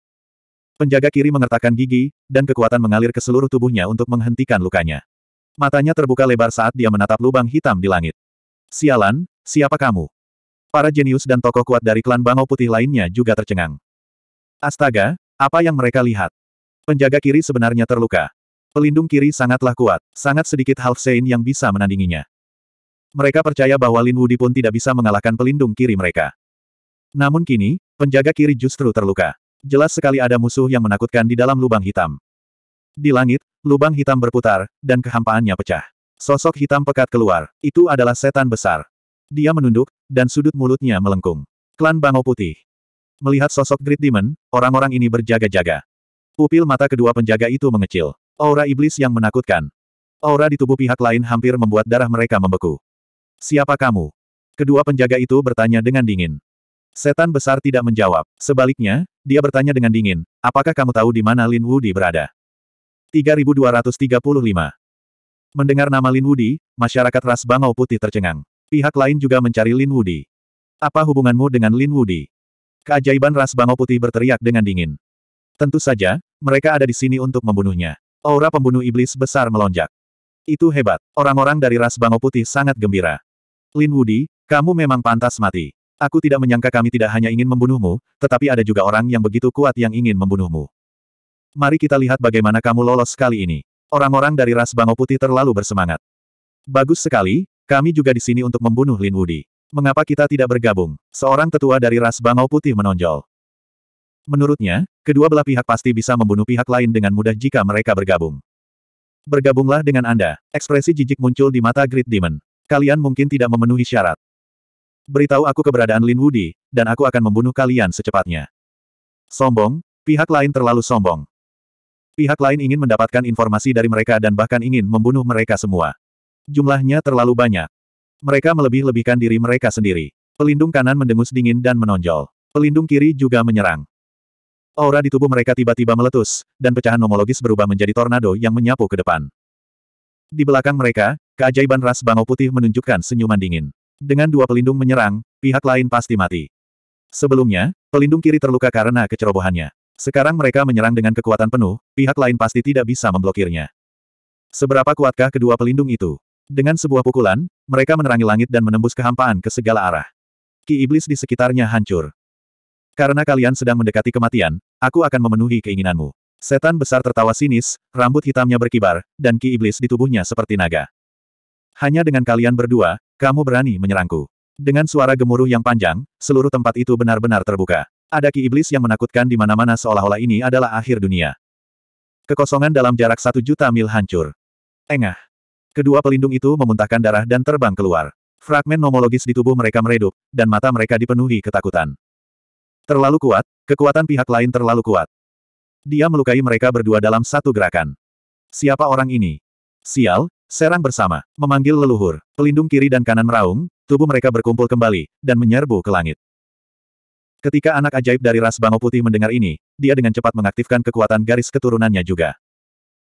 Penjaga kiri mengertakkan gigi, dan kekuatan mengalir ke seluruh tubuhnya untuk menghentikan lukanya. Matanya terbuka lebar saat dia menatap lubang hitam di langit. Sialan, siapa kamu? Para jenius dan tokoh kuat dari klan Bangau Putih lainnya juga tercengang. Astaga, apa yang mereka lihat? Penjaga kiri sebenarnya terluka. Pelindung kiri sangatlah kuat, sangat sedikit half Sein yang bisa menandinginya. Mereka percaya bahwa Lin Wudi pun tidak bisa mengalahkan pelindung kiri mereka. Namun kini, penjaga kiri justru terluka. Jelas sekali ada musuh yang menakutkan di dalam lubang hitam. Di langit, lubang hitam berputar, dan kehampaannya pecah. Sosok hitam pekat keluar. Itu adalah setan besar. Dia menunduk, dan sudut mulutnya melengkung. Klan Bango Putih. Melihat sosok Great Demon, orang-orang ini berjaga-jaga. Pupil mata kedua penjaga itu mengecil. Aura iblis yang menakutkan. Aura di tubuh pihak lain hampir membuat darah mereka membeku. Siapa kamu? Kedua penjaga itu bertanya dengan dingin. Setan besar tidak menjawab. Sebaliknya, dia bertanya dengan dingin, apakah kamu tahu di mana Lin Wudi berada? 3235 Mendengar nama Lin Wudi, masyarakat ras Bangau Putih tercengang. Pihak lain juga mencari Lin Wudi. Apa hubunganmu dengan Lin Wudi? Keajaiban ras Bangau Putih berteriak dengan dingin. Tentu saja, mereka ada di sini untuk membunuhnya. Aura pembunuh iblis besar melonjak. Itu hebat. Orang-orang dari ras Bangau Putih sangat gembira. Lin Wudi, kamu memang pantas mati. Aku tidak menyangka kami tidak hanya ingin membunuhmu, tetapi ada juga orang yang begitu kuat yang ingin membunuhmu. Mari kita lihat bagaimana kamu lolos kali ini. Orang-orang dari ras bangau Putih terlalu bersemangat. Bagus sekali, kami juga di sini untuk membunuh Lin Wudi. Mengapa kita tidak bergabung? Seorang tetua dari ras bangau Putih menonjol. Menurutnya, kedua belah pihak pasti bisa membunuh pihak lain dengan mudah jika mereka bergabung. Bergabunglah dengan Anda. Ekspresi jijik muncul di mata Great Demon. Kalian mungkin tidak memenuhi syarat beritahu aku keberadaan Lin Wudi, dan aku akan membunuh kalian secepatnya. Sombong, pihak lain terlalu sombong. Pihak lain ingin mendapatkan informasi dari mereka dan bahkan ingin membunuh mereka semua. Jumlahnya terlalu banyak. Mereka melebih-lebihkan diri mereka sendiri. Pelindung kanan mendengus dingin dan menonjol. Pelindung kiri juga menyerang. Aura di tubuh mereka tiba-tiba meletus, dan pecahan nomologis berubah menjadi tornado yang menyapu ke depan. Di belakang mereka, keajaiban ras bangau putih menunjukkan senyuman dingin. Dengan dua pelindung menyerang, pihak lain pasti mati. Sebelumnya, pelindung kiri terluka karena kecerobohannya. Sekarang mereka menyerang dengan kekuatan penuh, pihak lain pasti tidak bisa memblokirnya. Seberapa kuatkah kedua pelindung itu? Dengan sebuah pukulan, mereka menerangi langit dan menembus kehampaan ke segala arah. Ki iblis di sekitarnya hancur. Karena kalian sedang mendekati kematian, aku akan memenuhi keinginanmu. Setan besar tertawa sinis, rambut hitamnya berkibar, dan ki iblis di tubuhnya seperti naga. Hanya dengan kalian berdua, kamu berani menyerangku. Dengan suara gemuruh yang panjang, seluruh tempat itu benar-benar terbuka. Ada ki iblis yang menakutkan di mana-mana seolah-olah ini adalah akhir dunia. Kekosongan dalam jarak satu juta mil hancur. Engah. Kedua pelindung itu memuntahkan darah dan terbang keluar. Fragmen nomologis di tubuh mereka meredup, dan mata mereka dipenuhi ketakutan. Terlalu kuat, kekuatan pihak lain terlalu kuat. Dia melukai mereka berdua dalam satu gerakan. Siapa orang ini? Sial, Serang bersama, memanggil leluhur, pelindung kiri dan kanan meraung, tubuh mereka berkumpul kembali, dan menyerbu ke langit. Ketika anak ajaib dari ras bangau Putih mendengar ini, dia dengan cepat mengaktifkan kekuatan garis keturunannya juga.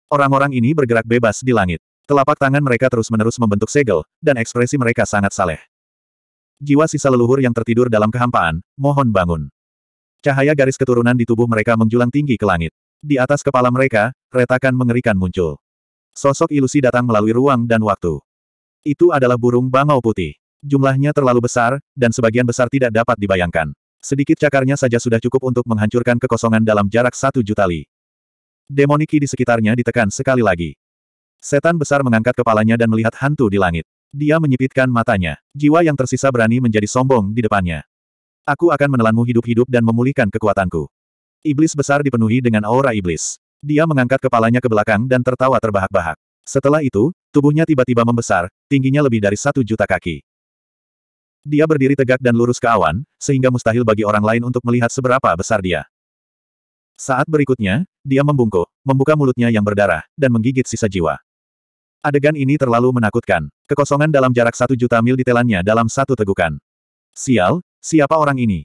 Orang-orang ini bergerak bebas di langit. Telapak tangan mereka terus-menerus membentuk segel, dan ekspresi mereka sangat saleh. Jiwa sisa leluhur yang tertidur dalam kehampaan, mohon bangun. Cahaya garis keturunan di tubuh mereka menjulang tinggi ke langit. Di atas kepala mereka, retakan mengerikan muncul. Sosok ilusi datang melalui ruang dan waktu. Itu adalah burung bangau putih. Jumlahnya terlalu besar, dan sebagian besar tidak dapat dibayangkan. Sedikit cakarnya saja sudah cukup untuk menghancurkan kekosongan dalam jarak satu juta li. Demoniki di sekitarnya ditekan sekali lagi. Setan besar mengangkat kepalanya dan melihat hantu di langit. Dia menyipitkan matanya. Jiwa yang tersisa berani menjadi sombong di depannya. Aku akan menelanmu hidup-hidup dan memulihkan kekuatanku. Iblis besar dipenuhi dengan aura iblis. Dia mengangkat kepalanya ke belakang dan tertawa terbahak-bahak. Setelah itu, tubuhnya tiba-tiba membesar, tingginya lebih dari satu juta kaki. Dia berdiri tegak dan lurus ke awan, sehingga mustahil bagi orang lain untuk melihat seberapa besar dia. Saat berikutnya, dia membungkuk, membuka mulutnya yang berdarah, dan menggigit sisa jiwa. Adegan ini terlalu menakutkan. Kekosongan dalam jarak satu juta mil ditelannya dalam satu tegukan. Sial, siapa orang ini?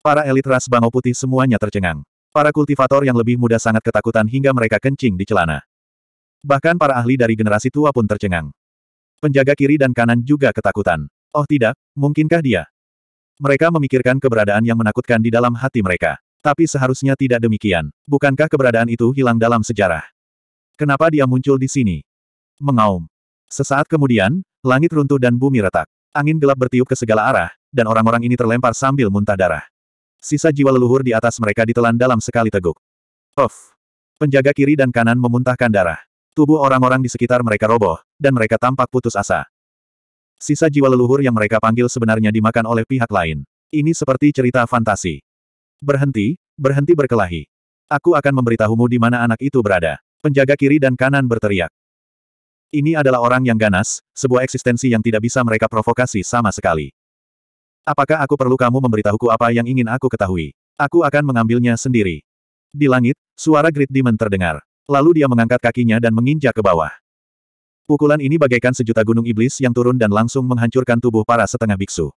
Para elit ras bangau Putih semuanya tercengang. Para kultivator yang lebih muda sangat ketakutan hingga mereka kencing di celana. Bahkan para ahli dari generasi tua pun tercengang. Penjaga kiri dan kanan juga ketakutan. Oh tidak, mungkinkah dia? Mereka memikirkan keberadaan yang menakutkan di dalam hati mereka. Tapi seharusnya tidak demikian. Bukankah keberadaan itu hilang dalam sejarah? Kenapa dia muncul di sini? Mengaum. Sesaat kemudian, langit runtuh dan bumi retak. Angin gelap bertiup ke segala arah, dan orang-orang ini terlempar sambil muntah darah. Sisa jiwa leluhur di atas mereka ditelan dalam sekali teguk. Of! Penjaga kiri dan kanan memuntahkan darah. Tubuh orang-orang di sekitar mereka roboh, dan mereka tampak putus asa. Sisa jiwa leluhur yang mereka panggil sebenarnya dimakan oleh pihak lain. Ini seperti cerita fantasi. Berhenti, berhenti berkelahi. Aku akan memberitahumu di mana anak itu berada. Penjaga kiri dan kanan berteriak. Ini adalah orang yang ganas, sebuah eksistensi yang tidak bisa mereka provokasi sama sekali. Apakah aku perlu kamu memberitahuku apa yang ingin aku ketahui? Aku akan mengambilnya sendiri. Di langit, suara Great Demon terdengar. Lalu dia mengangkat kakinya dan menginjak ke bawah. Pukulan ini bagaikan sejuta gunung iblis yang turun dan langsung menghancurkan tubuh para setengah biksu.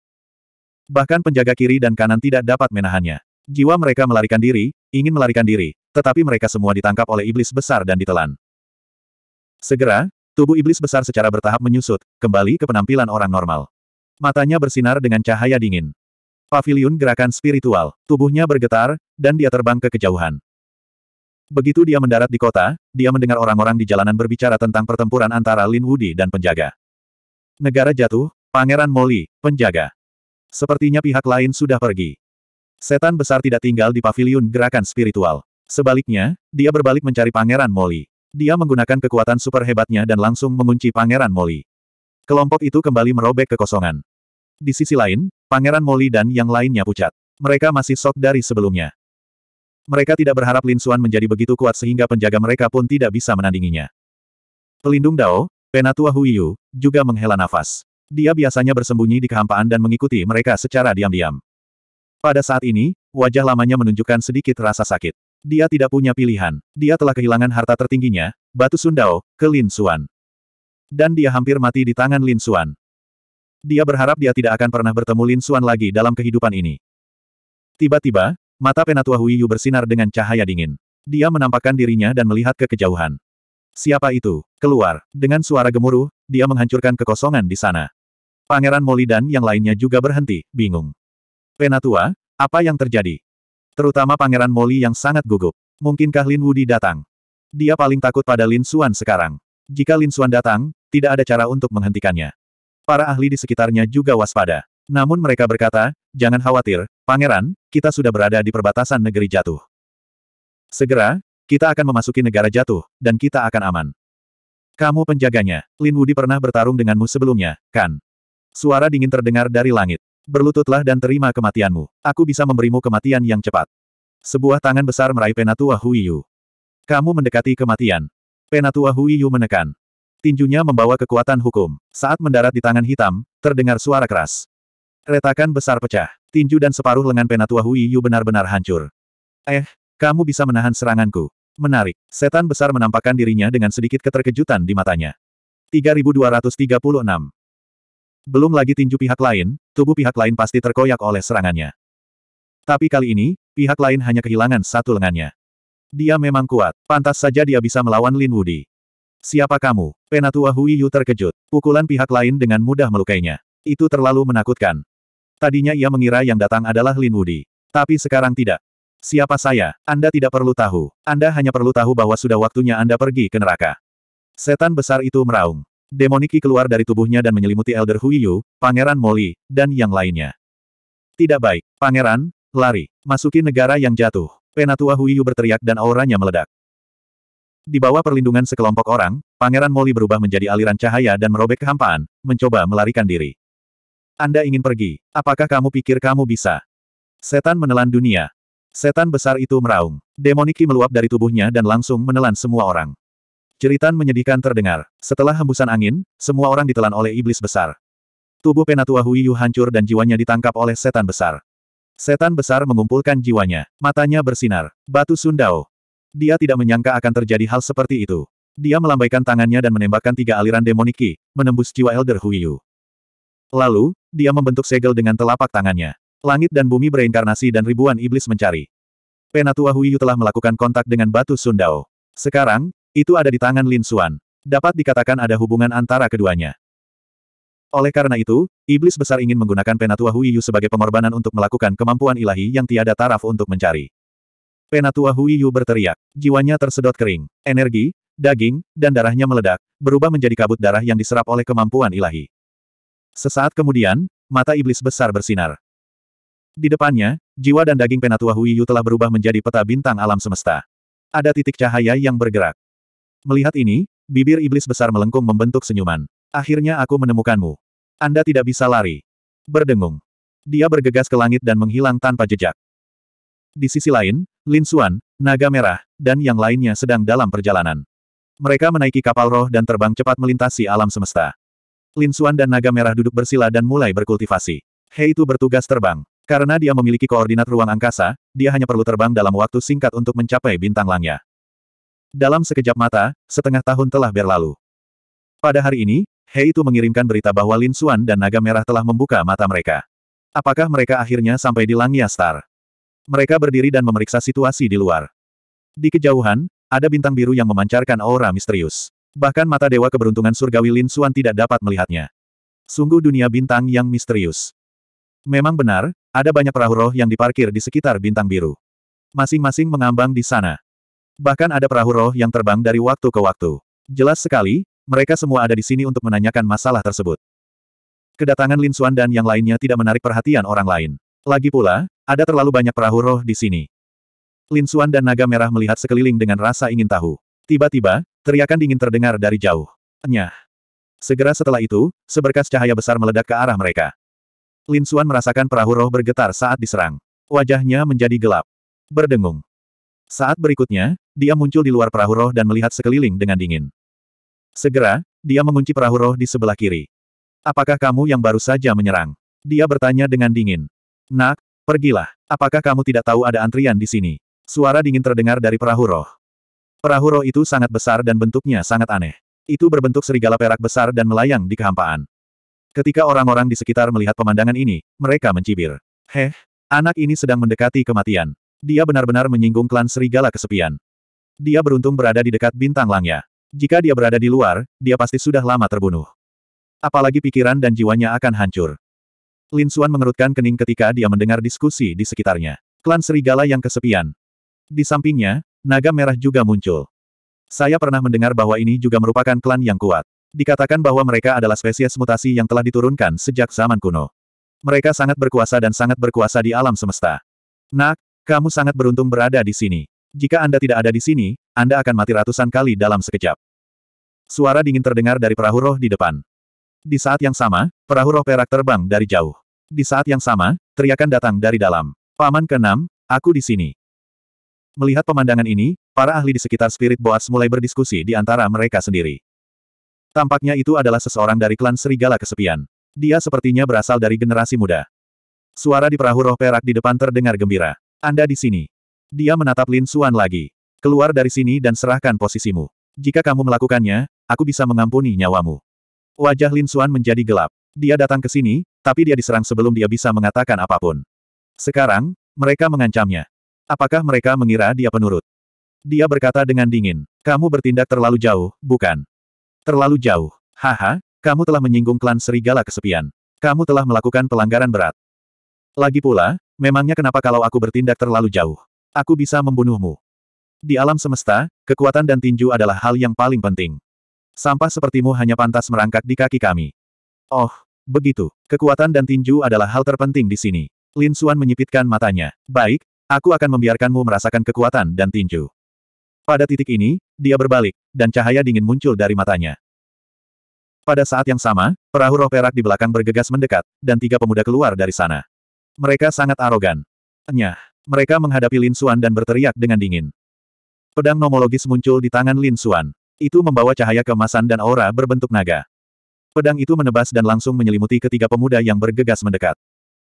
Bahkan penjaga kiri dan kanan tidak dapat menahannya. Jiwa mereka melarikan diri, ingin melarikan diri, tetapi mereka semua ditangkap oleh iblis besar dan ditelan. Segera, tubuh iblis besar secara bertahap menyusut, kembali ke penampilan orang normal. Matanya bersinar dengan cahaya dingin. Pavilion gerakan spiritual, tubuhnya bergetar, dan dia terbang ke kejauhan. Begitu dia mendarat di kota, dia mendengar orang-orang di jalanan berbicara tentang pertempuran antara Lin Wudi dan penjaga. Negara jatuh, Pangeran Molly, penjaga. Sepertinya pihak lain sudah pergi. Setan besar tidak tinggal di Pavilion gerakan spiritual. Sebaliknya, dia berbalik mencari Pangeran Molly. Dia menggunakan kekuatan super hebatnya dan langsung mengunci Pangeran Molly. Kelompok itu kembali merobek kekosongan. Di sisi lain, Pangeran Molly dan yang lainnya pucat. Mereka masih sok dari sebelumnya. Mereka tidak berharap Lin Suan menjadi begitu kuat sehingga penjaga mereka pun tidak bisa menandinginya. Pelindung Dao, Penatua Huiyu, juga menghela nafas. Dia biasanya bersembunyi di kehampaan dan mengikuti mereka secara diam-diam. Pada saat ini, wajah lamanya menunjukkan sedikit rasa sakit. Dia tidak punya pilihan. Dia telah kehilangan harta tertingginya, Batu Sundao, ke Lin Suan, Dan dia hampir mati di tangan Lin Suan. Dia berharap dia tidak akan pernah bertemu Lin Xuan lagi dalam kehidupan ini. Tiba-tiba, mata penatua Yu bersinar dengan cahaya dingin. Dia menampakkan dirinya dan melihat ke kejauhan. Siapa itu? Keluar. Dengan suara gemuruh, dia menghancurkan kekosongan di sana. Pangeran Moli dan yang lainnya juga berhenti, bingung. Penatua, apa yang terjadi? Terutama Pangeran Moli yang sangat gugup. Mungkinkah Lin Wudi datang? Dia paling takut pada Lin Xuan sekarang. Jika Lin Xuan datang, tidak ada cara untuk menghentikannya para ahli di sekitarnya juga waspada. Namun mereka berkata, jangan khawatir, pangeran, kita sudah berada di perbatasan negeri jatuh. Segera, kita akan memasuki negara jatuh, dan kita akan aman. Kamu penjaganya, Lin Wudi pernah bertarung denganmu sebelumnya, kan? Suara dingin terdengar dari langit. Berlututlah dan terima kematianmu. Aku bisa memberimu kematian yang cepat. Sebuah tangan besar meraih Penatua Huiyu. Kamu mendekati kematian. Penatua Huiyu menekan. Tinjunya membawa kekuatan hukum. Saat mendarat di tangan hitam, terdengar suara keras. Retakan besar pecah. Tinju dan separuh lengan penatua Hui Yu benar-benar hancur. Eh, kamu bisa menahan seranganku. Menarik. Setan besar menampakkan dirinya dengan sedikit keterkejutan di matanya. 3236. Belum lagi tinju pihak lain, tubuh pihak lain pasti terkoyak oleh serangannya. Tapi kali ini, pihak lain hanya kehilangan satu lengannya. Dia memang kuat, pantas saja dia bisa melawan Lin Wudi. Siapa kamu? Penatua Hui Yu terkejut. Pukulan pihak lain dengan mudah melukainya. Itu terlalu menakutkan. Tadinya ia mengira yang datang adalah Lin Wudi. Tapi sekarang tidak. Siapa saya? Anda tidak perlu tahu. Anda hanya perlu tahu bahwa sudah waktunya Anda pergi ke neraka. Setan besar itu meraung. Demoniki keluar dari tubuhnya dan menyelimuti Elder Hui Yu, Pangeran Molly, dan yang lainnya. Tidak baik. Pangeran, lari. Masuki negara yang jatuh. Penatua Hui Yu berteriak dan auranya meledak. Di bawah perlindungan sekelompok orang, Pangeran Moli berubah menjadi aliran cahaya dan merobek kehampaan, mencoba melarikan diri. Anda ingin pergi, apakah kamu pikir kamu bisa? Setan menelan dunia. Setan besar itu meraung. Demoniki meluap dari tubuhnya dan langsung menelan semua orang. Ceritan menyedihkan terdengar. Setelah hembusan angin, semua orang ditelan oleh iblis besar. Tubuh Penatua Huiyu hancur dan jiwanya ditangkap oleh setan besar. Setan besar mengumpulkan jiwanya. Matanya bersinar. Batu Sundao. Dia tidak menyangka akan terjadi hal seperti itu. Dia melambaikan tangannya dan menembakkan tiga aliran demoniki, menembus jiwa Elder Huiyu. Lalu, dia membentuk segel dengan telapak tangannya. Langit dan bumi bereinkarnasi dan ribuan iblis mencari. Penatua Huiyu telah melakukan kontak dengan batu Sundao. Sekarang, itu ada di tangan Lin Xuan. Dapat dikatakan ada hubungan antara keduanya. Oleh karena itu, iblis besar ingin menggunakan Penatua Huiyu sebagai pengorbanan untuk melakukan kemampuan ilahi yang tiada taraf untuk mencari. Penatua Hui berteriak. Jiwanya tersedot kering. Energi, daging, dan darahnya meledak, berubah menjadi kabut darah yang diserap oleh kemampuan ilahi. Sesaat kemudian, mata iblis besar bersinar. Di depannya, jiwa dan daging Penatua Hui telah berubah menjadi peta bintang alam semesta. Ada titik cahaya yang bergerak. Melihat ini, bibir iblis besar melengkung membentuk senyuman. Akhirnya aku menemukanmu. Anda tidak bisa lari. Berdengung. Dia bergegas ke langit dan menghilang tanpa jejak. Di sisi lain, Lin Xuan, Naga Merah, dan yang lainnya sedang dalam perjalanan. Mereka menaiki kapal roh dan terbang cepat melintasi alam semesta. Lin Xuan dan Naga Merah duduk bersila dan mulai berkultivasi. He itu bertugas terbang. Karena dia memiliki koordinat ruang angkasa, dia hanya perlu terbang dalam waktu singkat untuk mencapai bintang langnya. Dalam sekejap mata, setengah tahun telah berlalu. Pada hari ini, He itu mengirimkan berita bahwa Lin Xuan dan Naga Merah telah membuka mata mereka. Apakah mereka akhirnya sampai di Langya Star? Mereka berdiri dan memeriksa situasi di luar. Di kejauhan, ada bintang biru yang memancarkan aura misterius. Bahkan mata Dewa Keberuntungan Surgawi Lin Xuan tidak dapat melihatnya. Sungguh dunia bintang yang misterius. Memang benar, ada banyak perahu roh yang diparkir di sekitar bintang biru. Masing-masing mengambang di sana. Bahkan ada perahu roh yang terbang dari waktu ke waktu. Jelas sekali, mereka semua ada di sini untuk menanyakan masalah tersebut. Kedatangan Lin Xuan dan yang lainnya tidak menarik perhatian orang lain. Lagi pula, ada terlalu banyak perahu roh di sini. Lin Xuan dan naga merah melihat sekeliling dengan rasa ingin tahu. Tiba-tiba, teriakan dingin terdengar dari jauh. Nyah. Segera setelah itu, seberkas cahaya besar meledak ke arah mereka. Lin Xuan merasakan perahu roh bergetar saat diserang. Wajahnya menjadi gelap. Berdengung. Saat berikutnya, dia muncul di luar perahu roh dan melihat sekeliling dengan dingin. Segera, dia mengunci perahu roh di sebelah kiri. Apakah kamu yang baru saja menyerang? Dia bertanya dengan dingin. Nak, pergilah. Apakah kamu tidak tahu ada antrian di sini? Suara dingin terdengar dari perahu roh. Perahu roh itu sangat besar dan bentuknya sangat aneh. Itu berbentuk serigala perak besar dan melayang di kehampaan. Ketika orang-orang di sekitar melihat pemandangan ini, mereka mencibir. Heh, anak ini sedang mendekati kematian. Dia benar-benar menyinggung klan serigala kesepian. Dia beruntung berada di dekat bintang langnya. Jika dia berada di luar, dia pasti sudah lama terbunuh. Apalagi pikiran dan jiwanya akan hancur. Lin Suan mengerutkan kening ketika dia mendengar diskusi di sekitarnya. Klan serigala yang kesepian. Di sampingnya, naga merah juga muncul. Saya pernah mendengar bahwa ini juga merupakan klan yang kuat. Dikatakan bahwa mereka adalah spesies mutasi yang telah diturunkan sejak zaman kuno. Mereka sangat berkuasa dan sangat berkuasa di alam semesta. Nak, kamu sangat beruntung berada di sini. Jika Anda tidak ada di sini, Anda akan mati ratusan kali dalam sekejap. Suara dingin terdengar dari perahu roh di depan. Di saat yang sama, perahu roh perak terbang dari jauh. Di saat yang sama, teriakan datang dari dalam. Paman keenam, aku di sini. Melihat pemandangan ini, para ahli di sekitar Spirit Boas mulai berdiskusi di antara mereka sendiri. Tampaknya itu adalah seseorang dari klan Serigala Kesepian. Dia sepertinya berasal dari generasi muda. Suara di perahu roh perak di depan terdengar gembira. Anda di sini. Dia menatap Lin Suan lagi. Keluar dari sini dan serahkan posisimu. Jika kamu melakukannya, aku bisa mengampuni nyawamu. Wajah Lin Xuan menjadi gelap. Dia datang ke sini, tapi dia diserang sebelum dia bisa mengatakan apapun. Sekarang, mereka mengancamnya. Apakah mereka mengira dia penurut? Dia berkata dengan dingin, kamu bertindak terlalu jauh, bukan? Terlalu jauh. Haha, kamu telah menyinggung klan serigala kesepian. Kamu telah melakukan pelanggaran berat. Lagi pula, memangnya kenapa kalau aku bertindak terlalu jauh? Aku bisa membunuhmu. Di alam semesta, kekuatan dan tinju adalah hal yang paling penting. Sampah sepertimu hanya pantas merangkak di kaki kami. Oh, begitu. Kekuatan dan tinju adalah hal terpenting di sini. Lin Xuan menyipitkan matanya. Baik, aku akan membiarkanmu merasakan kekuatan dan tinju. Pada titik ini, dia berbalik, dan cahaya dingin muncul dari matanya. Pada saat yang sama, perahu roh perak di belakang bergegas mendekat, dan tiga pemuda keluar dari sana. Mereka sangat arogan. Nyah, mereka menghadapi Lin Xuan dan berteriak dengan dingin. Pedang nomologis muncul di tangan Lin Xuan. Itu membawa cahaya kemasan dan aura berbentuk naga. Pedang itu menebas dan langsung menyelimuti ketiga pemuda yang bergegas mendekat.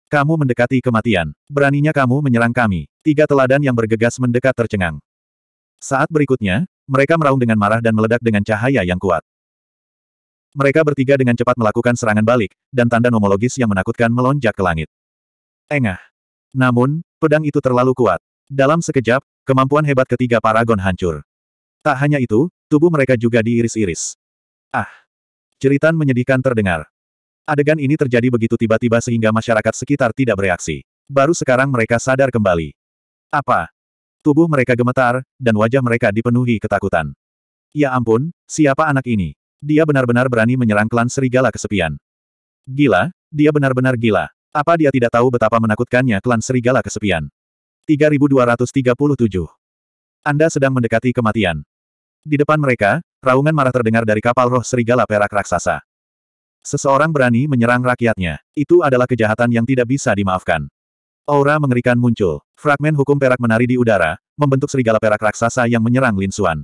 Kamu mendekati kematian. Beraninya kamu menyerang kami. Tiga teladan yang bergegas mendekat tercengang. Saat berikutnya, mereka meraung dengan marah dan meledak dengan cahaya yang kuat. Mereka bertiga dengan cepat melakukan serangan balik, dan tanda nomologis yang menakutkan melonjak ke langit. Engah. Namun, pedang itu terlalu kuat. Dalam sekejap, kemampuan hebat ketiga paragon hancur. Tak hanya itu, Tubuh mereka juga diiris-iris. Ah! Jeritan menyedihkan terdengar. Adegan ini terjadi begitu tiba-tiba sehingga masyarakat sekitar tidak bereaksi. Baru sekarang mereka sadar kembali. Apa? Tubuh mereka gemetar, dan wajah mereka dipenuhi ketakutan. Ya ampun, siapa anak ini? Dia benar-benar berani menyerang klan serigala kesepian. Gila, dia benar-benar gila. Apa dia tidak tahu betapa menakutkannya klan serigala kesepian? 3237 Anda sedang mendekati kematian. Di depan mereka, raungan marah terdengar dari kapal roh serigala perak raksasa. Seseorang berani menyerang rakyatnya. Itu adalah kejahatan yang tidak bisa dimaafkan. Aura mengerikan muncul. Fragmen hukum perak menari di udara, membentuk serigala perak raksasa yang menyerang Lin Xuan.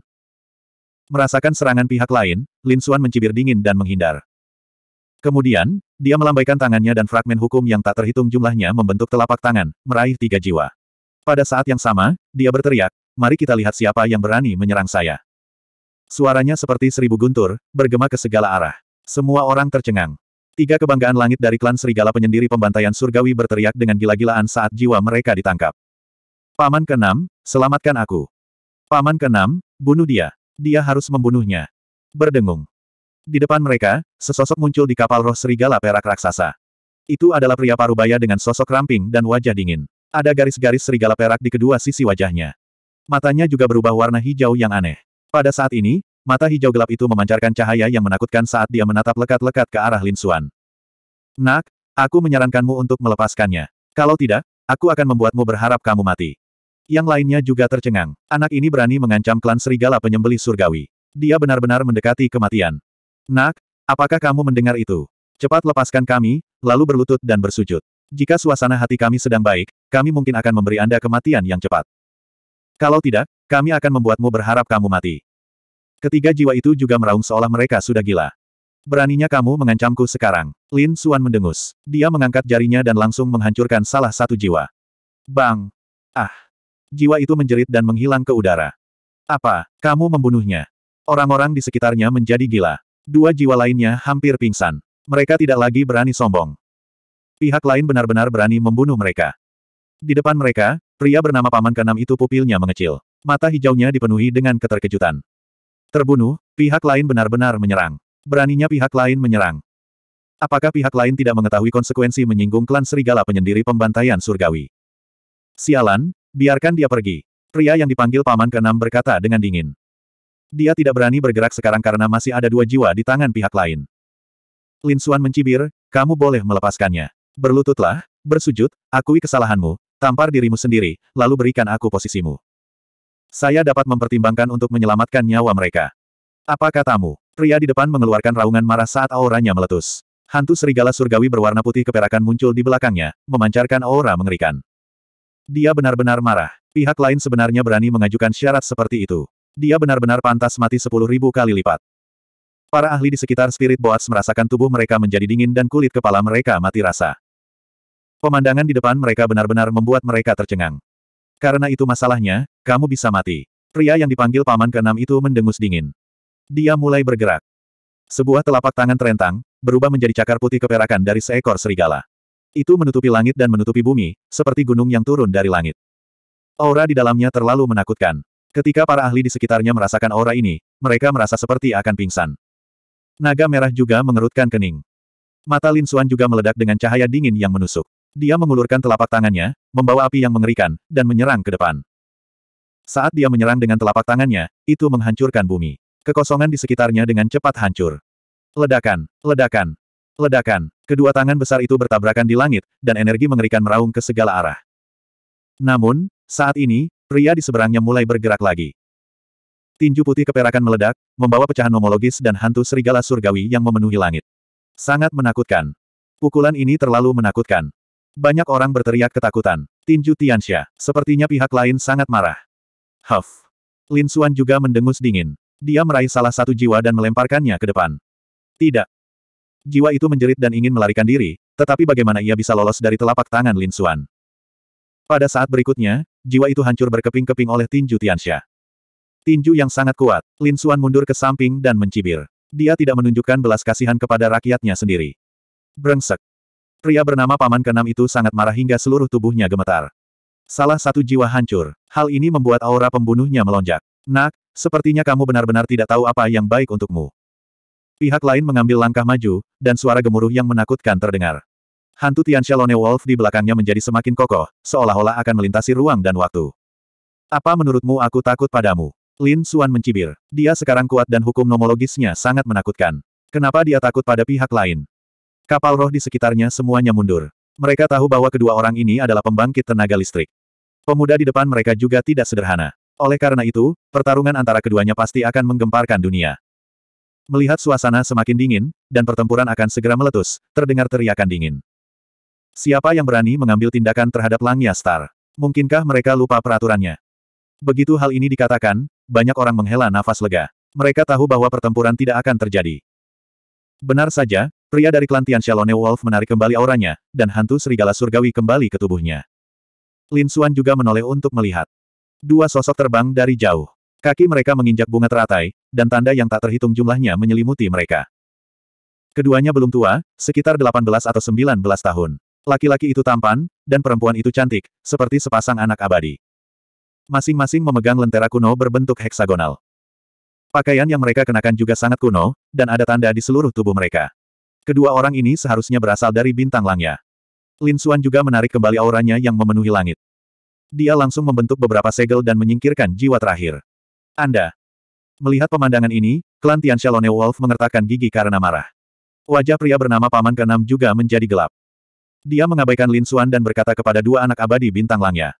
Merasakan serangan pihak lain, Lin Xuan mencibir dingin dan menghindar. Kemudian, dia melambaikan tangannya dan fragmen hukum yang tak terhitung jumlahnya membentuk telapak tangan, meraih tiga jiwa. Pada saat yang sama, dia berteriak, mari kita lihat siapa yang berani menyerang saya. Suaranya seperti seribu guntur, bergema ke segala arah. Semua orang tercengang. Tiga kebanggaan langit dari klan serigala penyendiri pembantaian surgawi berteriak dengan gila-gilaan saat jiwa mereka ditangkap. Paman keenam, selamatkan aku. Paman keenam, bunuh dia. Dia harus membunuhnya. Berdengung. Di depan mereka, sesosok muncul di kapal roh serigala perak raksasa. Itu adalah pria parubaya dengan sosok ramping dan wajah dingin. Ada garis-garis serigala perak di kedua sisi wajahnya. Matanya juga berubah warna hijau yang aneh. Pada saat ini, mata hijau gelap itu memancarkan cahaya yang menakutkan saat dia menatap lekat-lekat ke arah Lin Xuan. Nak, aku menyarankanmu untuk melepaskannya. Kalau tidak, aku akan membuatmu berharap kamu mati. Yang lainnya juga tercengang. Anak ini berani mengancam klan serigala Penyembeli surgawi. Dia benar-benar mendekati kematian. Nak, apakah kamu mendengar itu? Cepat lepaskan kami, lalu berlutut dan bersujud. Jika suasana hati kami sedang baik, kami mungkin akan memberi Anda kematian yang cepat. Kalau tidak, kami akan membuatmu berharap kamu mati. Ketiga jiwa itu juga meraung seolah mereka sudah gila. Beraninya kamu mengancamku sekarang. Lin Suan mendengus. Dia mengangkat jarinya dan langsung menghancurkan salah satu jiwa. Bang! Ah! Jiwa itu menjerit dan menghilang ke udara. Apa, kamu membunuhnya? Orang-orang di sekitarnya menjadi gila. Dua jiwa lainnya hampir pingsan. Mereka tidak lagi berani sombong. Pihak lain benar-benar berani membunuh mereka. Di depan mereka, Pria bernama Paman Kanam itu pupilnya mengecil. Mata hijaunya dipenuhi dengan keterkejutan. Terbunuh, pihak lain benar-benar menyerang. Beraninya pihak lain menyerang. Apakah pihak lain tidak mengetahui konsekuensi menyinggung klan serigala penyendiri pembantaian surgawi? Sialan, biarkan dia pergi. Pria yang dipanggil Paman Kenam berkata dengan dingin. Dia tidak berani bergerak sekarang karena masih ada dua jiwa di tangan pihak lain. Lin Suan mencibir, kamu boleh melepaskannya. Berlututlah, bersujud, akui kesalahanmu, Tampar dirimu sendiri, lalu berikan aku posisimu. Saya dapat mempertimbangkan untuk menyelamatkan nyawa mereka. Apa katamu? Pria di depan mengeluarkan raungan marah saat auranya meletus. Hantu serigala surgawi berwarna putih keperakan muncul di belakangnya, memancarkan aura mengerikan. Dia benar-benar marah. Pihak lain sebenarnya berani mengajukan syarat seperti itu. Dia benar-benar pantas mati sepuluh ribu kali lipat. Para ahli di sekitar Spirit Boats merasakan tubuh mereka menjadi dingin dan kulit kepala mereka mati rasa. Pemandangan di depan mereka benar-benar membuat mereka tercengang. Karena itu masalahnya, kamu bisa mati. Pria yang dipanggil paman keenam itu mendengus dingin. Dia mulai bergerak. Sebuah telapak tangan terentang, berubah menjadi cakar putih keperakan dari seekor serigala. Itu menutupi langit dan menutupi bumi, seperti gunung yang turun dari langit. Aura di dalamnya terlalu menakutkan. Ketika para ahli di sekitarnya merasakan aura ini, mereka merasa seperti akan pingsan. Naga merah juga mengerutkan kening. Mata Lin Suan juga meledak dengan cahaya dingin yang menusuk. Dia mengulurkan telapak tangannya, membawa api yang mengerikan, dan menyerang ke depan. Saat dia menyerang dengan telapak tangannya, itu menghancurkan bumi. Kekosongan di sekitarnya dengan cepat hancur. Ledakan, ledakan, ledakan. Kedua tangan besar itu bertabrakan di langit, dan energi mengerikan meraung ke segala arah. Namun, saat ini, pria di seberangnya mulai bergerak lagi. Tinju putih keperakan meledak, membawa pecahan nomologis dan hantu serigala surgawi yang memenuhi langit. Sangat menakutkan. Pukulan ini terlalu menakutkan. Banyak orang berteriak ketakutan. Tinju Tianxia, sepertinya pihak lain sangat marah. Huff. Lin Xuan juga mendengus dingin. Dia meraih salah satu jiwa dan melemparkannya ke depan. Tidak. Jiwa itu menjerit dan ingin melarikan diri, tetapi bagaimana ia bisa lolos dari telapak tangan Lin Xuan? Pada saat berikutnya, jiwa itu hancur berkeping-keping oleh tinju Tianxia. Tinju yang sangat kuat, Lin Xuan mundur ke samping dan mencibir. Dia tidak menunjukkan belas kasihan kepada rakyatnya sendiri. Brengsek. Pria bernama Paman Kenam itu sangat marah hingga seluruh tubuhnya gemetar. Salah satu jiwa hancur. Hal ini membuat aura pembunuhnya melonjak. Nak, sepertinya kamu benar-benar tidak tahu apa yang baik untukmu. Pihak lain mengambil langkah maju, dan suara gemuruh yang menakutkan terdengar. Hantu Tian Shalone Wolf di belakangnya menjadi semakin kokoh, seolah-olah akan melintasi ruang dan waktu. Apa menurutmu aku takut padamu? Lin Suan mencibir. Dia sekarang kuat dan hukum nomologisnya sangat menakutkan. Kenapa dia takut pada pihak lain? Kapal roh di sekitarnya semuanya mundur. Mereka tahu bahwa kedua orang ini adalah pembangkit tenaga listrik. Pemuda di depan mereka juga tidak sederhana. Oleh karena itu, pertarungan antara keduanya pasti akan menggemparkan dunia. Melihat suasana semakin dingin, dan pertempuran akan segera meletus, terdengar teriakan dingin. Siapa yang berani mengambil tindakan terhadap Langya Star? Mungkinkah mereka lupa peraturannya? Begitu hal ini dikatakan, banyak orang menghela nafas lega. Mereka tahu bahwa pertempuran tidak akan terjadi. Benar saja, Pria dari klan Tian Wolf menarik kembali auranya, dan hantu serigala surgawi kembali ke tubuhnya. Lin Xuan juga menoleh untuk melihat. Dua sosok terbang dari jauh. Kaki mereka menginjak bunga teratai, dan tanda yang tak terhitung jumlahnya menyelimuti mereka. Keduanya belum tua, sekitar 18 atau 19 tahun. Laki-laki itu tampan, dan perempuan itu cantik, seperti sepasang anak abadi. Masing-masing memegang lentera kuno berbentuk heksagonal. Pakaian yang mereka kenakan juga sangat kuno, dan ada tanda di seluruh tubuh mereka. Kedua orang ini seharusnya berasal dari bintang langnya. Lin Xuan juga menarik kembali auranya yang memenuhi langit. Dia langsung membentuk beberapa segel dan menyingkirkan jiwa terakhir. Anda. Melihat pemandangan ini, klan Tian Shalone Wolf mengertakkan gigi karena marah. Wajah pria bernama Paman Keenam juga menjadi gelap. Dia mengabaikan Lin Xuan dan berkata kepada dua anak abadi bintang langnya.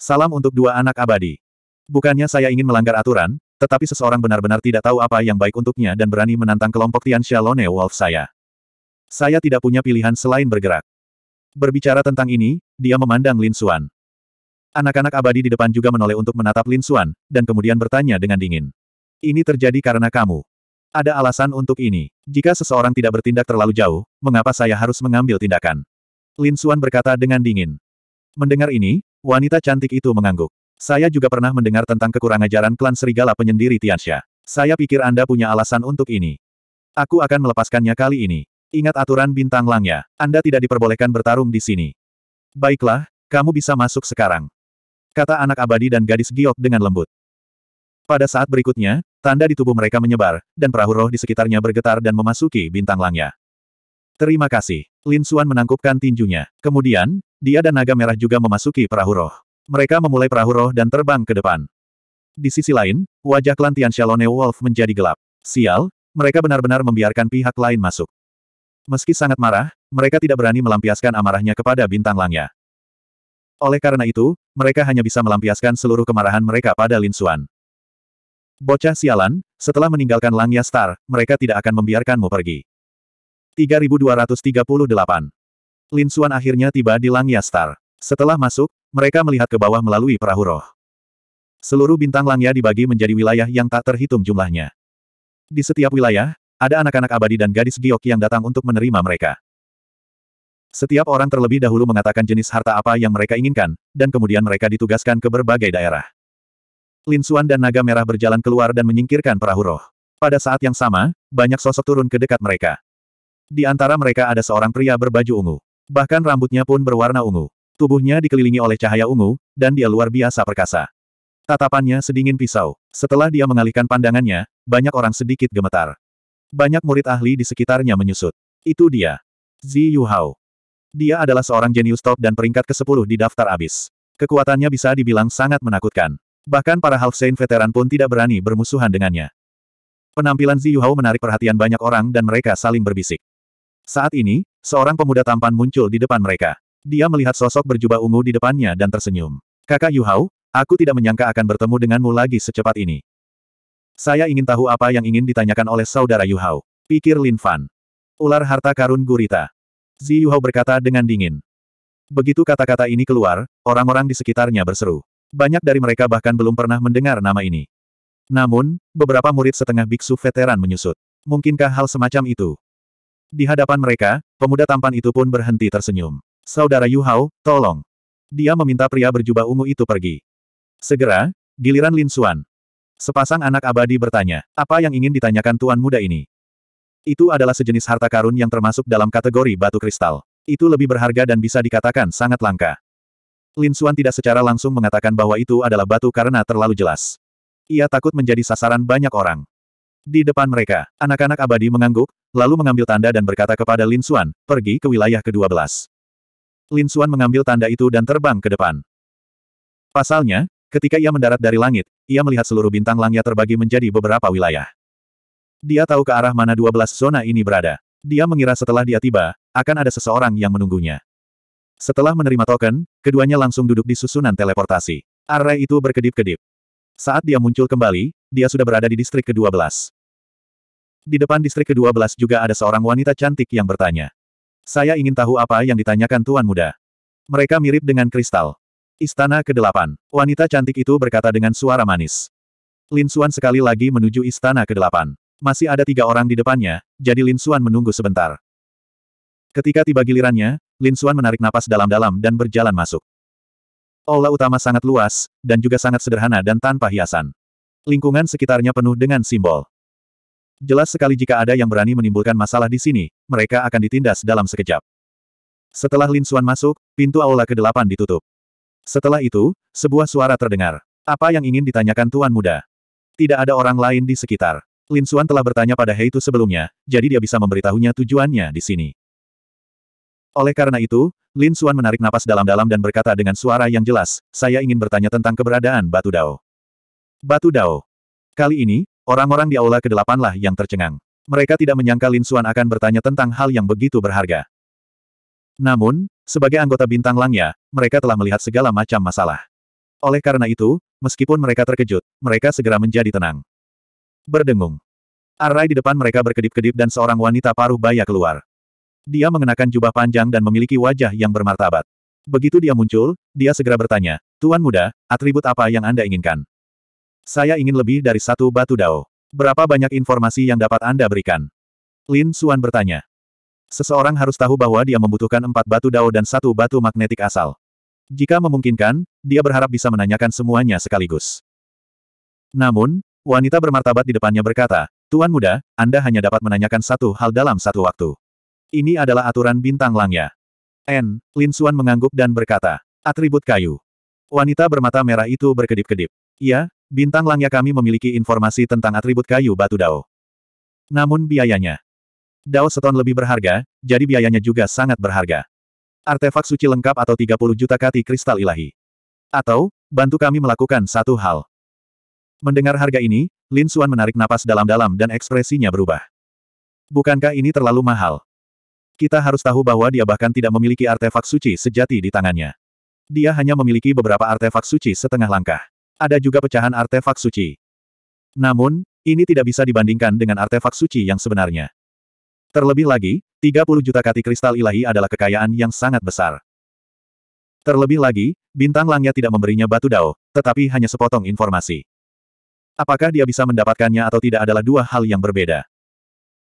Salam untuk dua anak abadi. Bukannya saya ingin melanggar aturan, tetapi seseorang benar-benar tidak tahu apa yang baik untuknya dan berani menantang kelompok Tian Shalone Wolf saya. Saya tidak punya pilihan selain bergerak. Berbicara tentang ini, dia memandang Lin Xuan. Anak-anak abadi di depan juga menoleh untuk menatap Lin Xuan, dan kemudian bertanya dengan dingin. Ini terjadi karena kamu. Ada alasan untuk ini. Jika seseorang tidak bertindak terlalu jauh, mengapa saya harus mengambil tindakan? Lin Xuan berkata dengan dingin. Mendengar ini, wanita cantik itu mengangguk. Saya juga pernah mendengar tentang kekurangan ajaran klan serigala penyendiri Tianxia. Saya pikir Anda punya alasan untuk ini. Aku akan melepaskannya kali ini. Ingat aturan bintang langnya, Anda tidak diperbolehkan bertarung di sini. Baiklah, kamu bisa masuk sekarang. Kata anak abadi dan gadis giok dengan lembut. Pada saat berikutnya, tanda di tubuh mereka menyebar, dan perahu roh di sekitarnya bergetar dan memasuki bintang langnya. Terima kasih. Lin Suan menangkupkan tinjunya. Kemudian, dia dan naga merah juga memasuki perahu roh. Mereka memulai perahu roh dan terbang ke depan. Di sisi lain, wajah klan Tian Shalone Wolf menjadi gelap. Sial, mereka benar-benar membiarkan pihak lain masuk. Meski sangat marah, mereka tidak berani melampiaskan amarahnya kepada bintang langnya. Oleh karena itu, mereka hanya bisa melampiaskan seluruh kemarahan mereka pada Lin Xuan. Bocah sialan, setelah meninggalkan Langya Star, mereka tidak akan membiarkanmu pergi. 3238 Lin Xuan akhirnya tiba di Langya Star. Setelah masuk, mereka melihat ke bawah melalui perahu roh. Seluruh bintang Langya dibagi menjadi wilayah yang tak terhitung jumlahnya. Di setiap wilayah, ada anak-anak abadi dan gadis Giok yang datang untuk menerima mereka. Setiap orang terlebih dahulu mengatakan jenis harta apa yang mereka inginkan, dan kemudian mereka ditugaskan ke berbagai daerah. Lin Suan dan Naga Merah berjalan keluar dan menyingkirkan perahu roh. Pada saat yang sama, banyak sosok turun ke dekat mereka. Di antara mereka ada seorang pria berbaju ungu. Bahkan rambutnya pun berwarna ungu. Tubuhnya dikelilingi oleh cahaya ungu, dan dia luar biasa perkasa. Tatapannya sedingin pisau. Setelah dia mengalihkan pandangannya, banyak orang sedikit gemetar. Banyak murid ahli di sekitarnya menyusut. Itu dia. Zi Yu Hao. Dia adalah seorang jenius top dan peringkat ke-10 di daftar abis. Kekuatannya bisa dibilang sangat menakutkan. Bahkan para half veteran pun tidak berani bermusuhan dengannya. Penampilan Zi Yu Hao menarik perhatian banyak orang dan mereka saling berbisik. Saat ini, seorang pemuda tampan muncul di depan mereka. Dia melihat sosok berjubah ungu di depannya dan tersenyum. Kakak Yu Hao, aku tidak menyangka akan bertemu denganmu lagi secepat ini. Saya ingin tahu apa yang ingin ditanyakan oleh saudara Yu Hao. Pikir Lin Fan. Ular harta karun gurita. Zi Yu Hao berkata dengan dingin. Begitu kata-kata ini keluar, orang-orang di sekitarnya berseru. Banyak dari mereka bahkan belum pernah mendengar nama ini. Namun, beberapa murid setengah biksu veteran menyusut. Mungkinkah hal semacam itu? Di hadapan mereka, pemuda tampan itu pun berhenti tersenyum. Saudara Yu Hao, tolong. Dia meminta pria berjubah ungu itu pergi. Segera, giliran Lin Xuan, Sepasang anak abadi bertanya, apa yang ingin ditanyakan tuan muda ini? Itu adalah sejenis harta karun yang termasuk dalam kategori batu kristal. Itu lebih berharga dan bisa dikatakan sangat langka. Lin Xuan tidak secara langsung mengatakan bahwa itu adalah batu karena terlalu jelas. Ia takut menjadi sasaran banyak orang. Di depan mereka, anak-anak abadi mengangguk, lalu mengambil tanda dan berkata kepada Lin Xuan, pergi ke wilayah ke-12. Lin Xuan mengambil tanda itu dan terbang ke depan. Pasalnya, Ketika ia mendarat dari langit, ia melihat seluruh bintang langit terbagi menjadi beberapa wilayah. Dia tahu ke arah mana 12 zona ini berada. Dia mengira setelah dia tiba, akan ada seseorang yang menunggunya. Setelah menerima token, keduanya langsung duduk di susunan teleportasi. Array itu berkedip-kedip. Saat dia muncul kembali, dia sudah berada di distrik ke-12. Di depan distrik ke-12 juga ada seorang wanita cantik yang bertanya. Saya ingin tahu apa yang ditanyakan Tuan Muda. Mereka mirip dengan kristal. Istana ke-8. Wanita cantik itu berkata dengan suara manis. Lin Xuan sekali lagi menuju istana ke-8. Masih ada tiga orang di depannya, jadi Lin Xuan menunggu sebentar. Ketika tiba gilirannya, Lin Xuan menarik napas dalam-dalam dan berjalan masuk. Aula utama sangat luas, dan juga sangat sederhana dan tanpa hiasan. Lingkungan sekitarnya penuh dengan simbol. Jelas sekali jika ada yang berani menimbulkan masalah di sini, mereka akan ditindas dalam sekejap. Setelah Lin Xuan masuk, pintu aula ke-8 ditutup. Setelah itu, sebuah suara terdengar. Apa yang ingin ditanyakan Tuan Muda? Tidak ada orang lain di sekitar. Lin Xuan telah bertanya pada Hei Tu sebelumnya, jadi dia bisa memberitahunya tujuannya di sini. Oleh karena itu, Lin Xuan menarik napas dalam-dalam dan berkata dengan suara yang jelas, saya ingin bertanya tentang keberadaan Batu Dao. Batu Dao. Kali ini, orang-orang di Aula ke-8 lah yang tercengang. Mereka tidak menyangka Lin Xuan akan bertanya tentang hal yang begitu berharga. Namun, sebagai anggota bintang langnya, mereka telah melihat segala macam masalah. Oleh karena itu, meskipun mereka terkejut, mereka segera menjadi tenang. Berdengung. Arai di depan mereka berkedip-kedip dan seorang wanita paruh baya keluar. Dia mengenakan jubah panjang dan memiliki wajah yang bermartabat. Begitu dia muncul, dia segera bertanya, Tuan muda, atribut apa yang Anda inginkan? Saya ingin lebih dari satu batu dao. Berapa banyak informasi yang dapat Anda berikan? Lin Suan bertanya. Seseorang harus tahu bahwa dia membutuhkan empat batu dao dan satu batu magnetik asal. Jika memungkinkan, dia berharap bisa menanyakan semuanya sekaligus. Namun, wanita bermartabat di depannya berkata, Tuan muda, Anda hanya dapat menanyakan satu hal dalam satu waktu. Ini adalah aturan bintang langnya. N. Lin Suan mengangguk dan berkata, atribut kayu. Wanita bermata merah itu berkedip-kedip. Ya, bintang langnya kami memiliki informasi tentang atribut kayu batu dao. Namun biayanya, Dao seton lebih berharga, jadi biayanya juga sangat berharga. Artefak suci lengkap atau 30 juta kati kristal ilahi. Atau, bantu kami melakukan satu hal. Mendengar harga ini, Lin Suan menarik napas dalam-dalam dan ekspresinya berubah. Bukankah ini terlalu mahal? Kita harus tahu bahwa dia bahkan tidak memiliki artefak suci sejati di tangannya. Dia hanya memiliki beberapa artefak suci setengah langkah. Ada juga pecahan artefak suci. Namun, ini tidak bisa dibandingkan dengan artefak suci yang sebenarnya. Terlebih lagi, 30 juta kati kristal ilahi adalah kekayaan yang sangat besar. Terlebih lagi, bintang langnya tidak memberinya batu dao, tetapi hanya sepotong informasi. Apakah dia bisa mendapatkannya atau tidak adalah dua hal yang berbeda.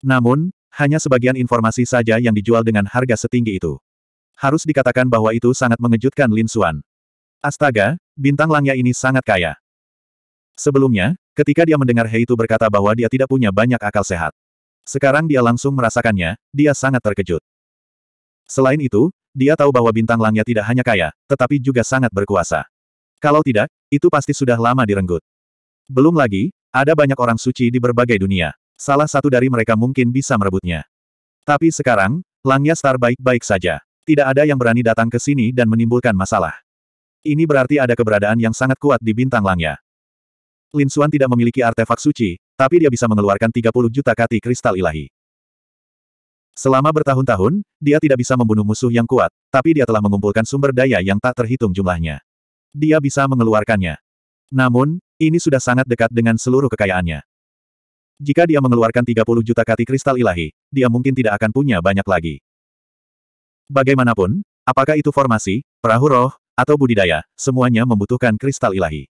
Namun, hanya sebagian informasi saja yang dijual dengan harga setinggi itu. Harus dikatakan bahwa itu sangat mengejutkan Lin Xuan. Astaga, bintang langnya ini sangat kaya. Sebelumnya, ketika dia mendengar Hei itu berkata bahwa dia tidak punya banyak akal sehat. Sekarang dia langsung merasakannya, dia sangat terkejut. Selain itu, dia tahu bahwa bintang langnya tidak hanya kaya, tetapi juga sangat berkuasa. Kalau tidak, itu pasti sudah lama direnggut. Belum lagi, ada banyak orang suci di berbagai dunia. Salah satu dari mereka mungkin bisa merebutnya. Tapi sekarang, langnya Star baik-baik saja. Tidak ada yang berani datang ke sini dan menimbulkan masalah. Ini berarti ada keberadaan yang sangat kuat di bintang langnya. Lin Xuan tidak memiliki artefak suci, tapi dia bisa mengeluarkan 30 juta kati kristal ilahi. Selama bertahun-tahun, dia tidak bisa membunuh musuh yang kuat, tapi dia telah mengumpulkan sumber daya yang tak terhitung jumlahnya. Dia bisa mengeluarkannya. Namun, ini sudah sangat dekat dengan seluruh kekayaannya. Jika dia mengeluarkan 30 juta kati kristal ilahi, dia mungkin tidak akan punya banyak lagi. Bagaimanapun, apakah itu formasi, perahu roh, atau budidaya, semuanya membutuhkan kristal ilahi.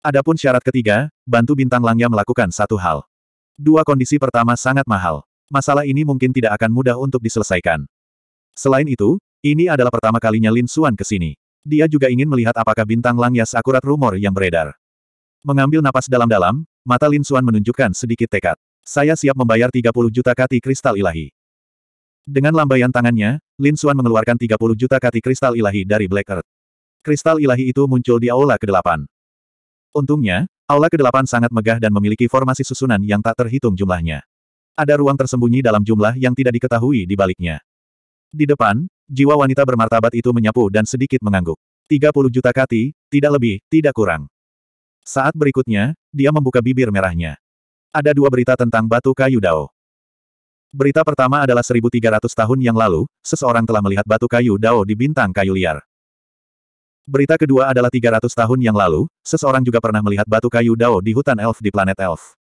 Adapun syarat ketiga, bantu bintang langnya melakukan satu hal. Dua kondisi pertama sangat mahal. Masalah ini mungkin tidak akan mudah untuk diselesaikan. Selain itu, ini adalah pertama kalinya Lin Suan ke sini. Dia juga ingin melihat apakah bintang langnya seakurat rumor yang beredar. Mengambil napas dalam-dalam, mata Lin Suan menunjukkan sedikit tekad. Saya siap membayar 30 juta kati kristal ilahi. Dengan lambaian tangannya, Lin Suan mengeluarkan 30 juta kati kristal ilahi dari Black Earth. Kristal ilahi itu muncul di aula ke-8. Untungnya, Aula ke-8 sangat megah dan memiliki formasi susunan yang tak terhitung jumlahnya. Ada ruang tersembunyi dalam jumlah yang tidak diketahui di baliknya. Di depan, jiwa wanita bermartabat itu menyapu dan sedikit mengangguk. 30 juta kati, tidak lebih, tidak kurang. Saat berikutnya, dia membuka bibir merahnya. Ada dua berita tentang batu kayu dao. Berita pertama adalah 1300 tahun yang lalu, seseorang telah melihat batu kayu dao di bintang kayu liar. Berita kedua adalah 300 tahun yang lalu, seseorang juga pernah melihat batu kayu Dao di hutan elf di planet elf.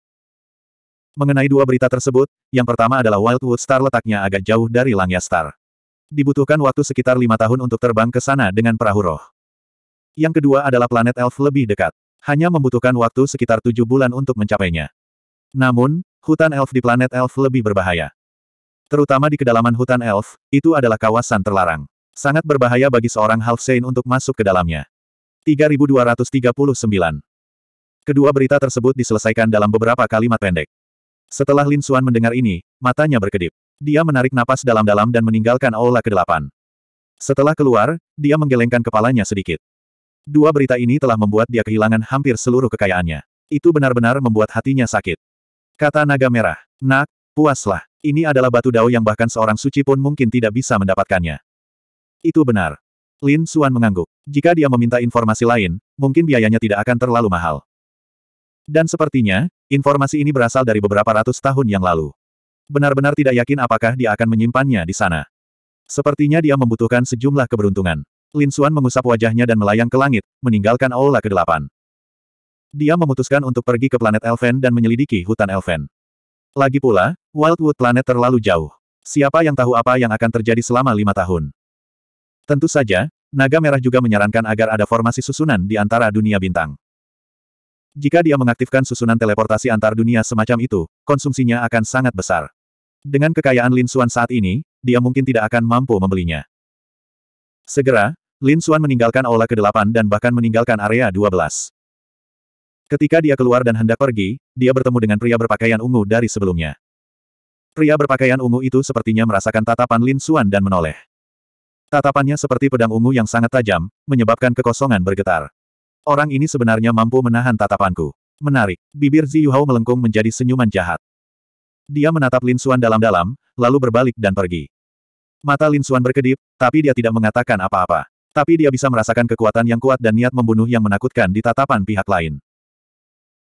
Mengenai dua berita tersebut, yang pertama adalah Wildwood Star letaknya agak jauh dari Langya Star. Dibutuhkan waktu sekitar lima tahun untuk terbang ke sana dengan perahu roh. Yang kedua adalah planet elf lebih dekat. Hanya membutuhkan waktu sekitar tujuh bulan untuk mencapainya. Namun, hutan elf di planet elf lebih berbahaya. Terutama di kedalaman hutan elf, itu adalah kawasan terlarang. Sangat berbahaya bagi seorang Half untuk masuk ke dalamnya. 3239. Kedua berita tersebut diselesaikan dalam beberapa kalimat pendek. Setelah Lin Xuan mendengar ini, matanya berkedip. Dia menarik napas dalam-dalam dan meninggalkan aula ke-8. Setelah keluar, dia menggelengkan kepalanya sedikit. Dua berita ini telah membuat dia kehilangan hampir seluruh kekayaannya. Itu benar-benar membuat hatinya sakit. Kata naga merah, nak, puaslah. Ini adalah batu dao yang bahkan seorang suci pun mungkin tidak bisa mendapatkannya. Itu benar. Lin Suan mengangguk. Jika dia meminta informasi lain, mungkin biayanya tidak akan terlalu mahal. Dan sepertinya, informasi ini berasal dari beberapa ratus tahun yang lalu. Benar-benar tidak yakin apakah dia akan menyimpannya di sana. Sepertinya dia membutuhkan sejumlah keberuntungan. Lin Suan mengusap wajahnya dan melayang ke langit, meninggalkan Aula ke-8. Dia memutuskan untuk pergi ke planet Elven dan menyelidiki hutan Elven. Lagi pula, Wildwood planet terlalu jauh. Siapa yang tahu apa yang akan terjadi selama lima tahun? Tentu saja, Naga Merah juga menyarankan agar ada formasi susunan di antara dunia bintang. Jika dia mengaktifkan susunan teleportasi antar dunia semacam itu, konsumsinya akan sangat besar. Dengan kekayaan Lin Xuan saat ini, dia mungkin tidak akan mampu membelinya. Segera, Lin Xuan meninggalkan aula ke-8 dan bahkan meninggalkan area 12. Ketika dia keluar dan hendak pergi, dia bertemu dengan pria berpakaian ungu dari sebelumnya. Pria berpakaian ungu itu sepertinya merasakan tatapan Lin Xuan dan menoleh. Tatapannya seperti pedang ungu yang sangat tajam, menyebabkan kekosongan bergetar. Orang ini sebenarnya mampu menahan tatapanku. Menarik. Bibir Zi Hao melengkung menjadi senyuman jahat. Dia menatap Lin Xuan dalam-dalam, lalu berbalik dan pergi. Mata Lin Xuan berkedip, tapi dia tidak mengatakan apa-apa. Tapi dia bisa merasakan kekuatan yang kuat dan niat membunuh yang menakutkan di tatapan pihak lain.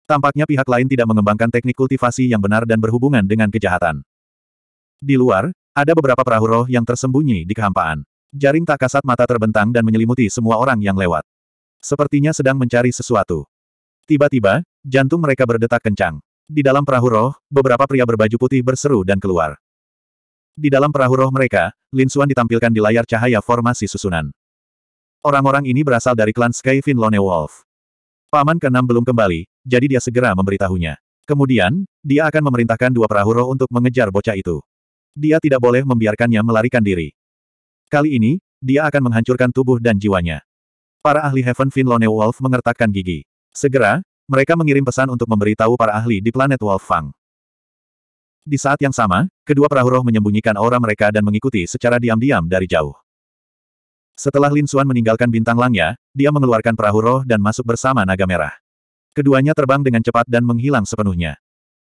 Tampaknya pihak lain tidak mengembangkan teknik kultivasi yang benar dan berhubungan dengan kejahatan. Di luar, ada beberapa perahu roh yang tersembunyi di kehampaan. Jaring tak kasat mata terbentang dan menyelimuti semua orang yang lewat. Sepertinya sedang mencari sesuatu. Tiba-tiba, jantung mereka berdetak kencang. Di dalam perahu roh, beberapa pria berbaju putih berseru dan keluar. Di dalam perahu roh mereka, Lin Xuan ditampilkan di layar cahaya formasi susunan. Orang-orang ini berasal dari klan Sky Lone Wolf. Paman keenam belum kembali, jadi dia segera memberitahunya. Kemudian, dia akan memerintahkan dua perahu roh untuk mengejar bocah itu. Dia tidak boleh membiarkannya melarikan diri. Kali ini, dia akan menghancurkan tubuh dan jiwanya. Para ahli Heaven Finlone Wolf mengertakkan gigi. Segera, mereka mengirim pesan untuk memberitahu para ahli di planet Wolf Fang. Di saat yang sama, kedua perahu roh menyembunyikan aura mereka dan mengikuti secara diam-diam dari jauh. Setelah Lin Xuan meninggalkan bintang langnya, dia mengeluarkan perahu roh dan masuk bersama naga merah. Keduanya terbang dengan cepat dan menghilang sepenuhnya.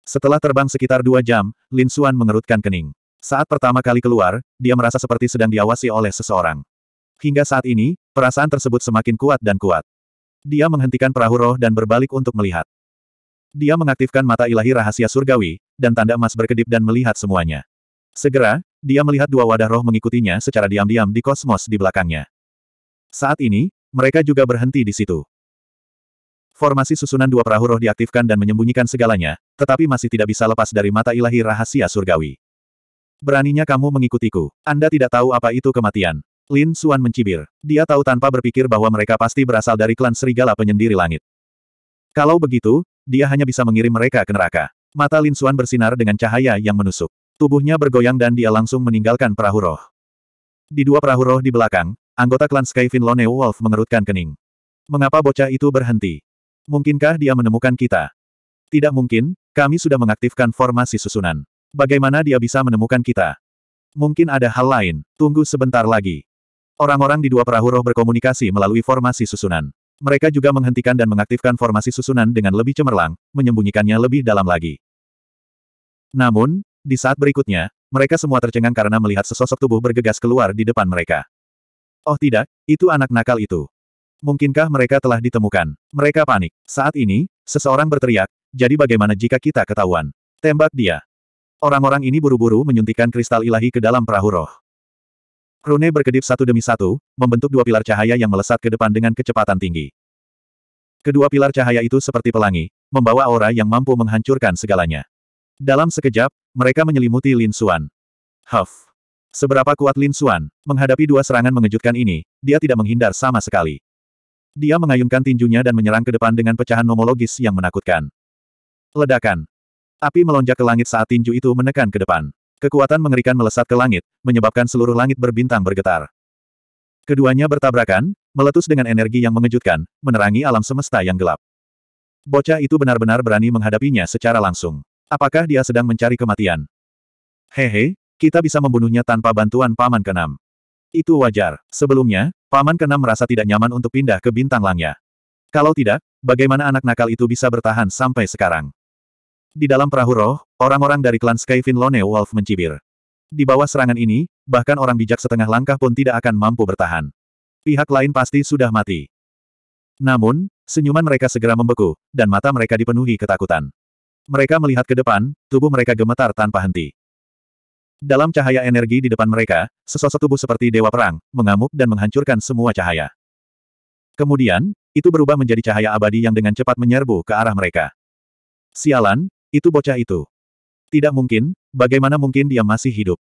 Setelah terbang sekitar dua jam, Lin Xuan mengerutkan kening. Saat pertama kali keluar, dia merasa seperti sedang diawasi oleh seseorang. Hingga saat ini, perasaan tersebut semakin kuat dan kuat. Dia menghentikan perahu roh dan berbalik untuk melihat. Dia mengaktifkan mata ilahi rahasia surgawi, dan tanda emas berkedip dan melihat semuanya. Segera, dia melihat dua wadah roh mengikutinya secara diam-diam di kosmos di belakangnya. Saat ini, mereka juga berhenti di situ. Formasi susunan dua perahu roh diaktifkan dan menyembunyikan segalanya, tetapi masih tidak bisa lepas dari mata ilahi rahasia surgawi. Beraninya kamu mengikutiku. Anda tidak tahu apa itu kematian. Lin Suan mencibir. Dia tahu tanpa berpikir bahwa mereka pasti berasal dari klan serigala penyendiri langit. Kalau begitu, dia hanya bisa mengirim mereka ke neraka. Mata Lin Suan bersinar dengan cahaya yang menusuk. Tubuhnya bergoyang dan dia langsung meninggalkan perahu roh. Di dua perahu roh di belakang, anggota klan Skyfin Lone Wolf mengerutkan kening. Mengapa bocah itu berhenti? Mungkinkah dia menemukan kita? Tidak mungkin, kami sudah mengaktifkan formasi susunan. Bagaimana dia bisa menemukan kita? Mungkin ada hal lain, tunggu sebentar lagi. Orang-orang di dua perahu roh berkomunikasi melalui formasi susunan. Mereka juga menghentikan dan mengaktifkan formasi susunan dengan lebih cemerlang, menyembunyikannya lebih dalam lagi. Namun, di saat berikutnya, mereka semua tercengang karena melihat sesosok tubuh bergegas keluar di depan mereka. Oh tidak, itu anak nakal itu. Mungkinkah mereka telah ditemukan? Mereka panik. Saat ini, seseorang berteriak, jadi bagaimana jika kita ketahuan? Tembak dia. Orang-orang ini buru-buru menyuntikkan kristal ilahi ke dalam perahu roh. Rune berkedip satu demi satu, membentuk dua pilar cahaya yang melesat ke depan dengan kecepatan tinggi. Kedua pilar cahaya itu seperti pelangi, membawa aura yang mampu menghancurkan segalanya. Dalam sekejap, mereka menyelimuti Lin Xuan. Huff! Seberapa kuat Lin Xuan, menghadapi dua serangan mengejutkan ini, dia tidak menghindar sama sekali. Dia mengayunkan tinjunya dan menyerang ke depan dengan pecahan nomologis yang menakutkan. Ledakan. Api melonjak ke langit saat tinju itu menekan ke depan. Kekuatan mengerikan melesat ke langit, menyebabkan seluruh langit berbintang bergetar. Keduanya bertabrakan, meletus dengan energi yang mengejutkan, menerangi alam semesta yang gelap. Bocah itu benar-benar berani menghadapinya secara langsung. Apakah dia sedang mencari kematian? Hehe, kita bisa membunuhnya tanpa bantuan Paman Kenam. Itu wajar. Sebelumnya, Paman Kenam merasa tidak nyaman untuk pindah ke bintang langnya. Kalau tidak, bagaimana anak nakal itu bisa bertahan sampai sekarang? Di dalam perahu roh, orang-orang dari klan Skyfin Lone Wolf mencibir. Di bawah serangan ini, bahkan orang bijak setengah langkah pun tidak akan mampu bertahan. Pihak lain pasti sudah mati. Namun, senyuman mereka segera membeku, dan mata mereka dipenuhi ketakutan. Mereka melihat ke depan, tubuh mereka gemetar tanpa henti. Dalam cahaya energi di depan mereka, sesosok tubuh seperti dewa perang, mengamuk dan menghancurkan semua cahaya. Kemudian, itu berubah menjadi cahaya abadi yang dengan cepat menyerbu ke arah mereka. Sialan, itu bocah itu. Tidak mungkin, bagaimana mungkin dia masih hidup?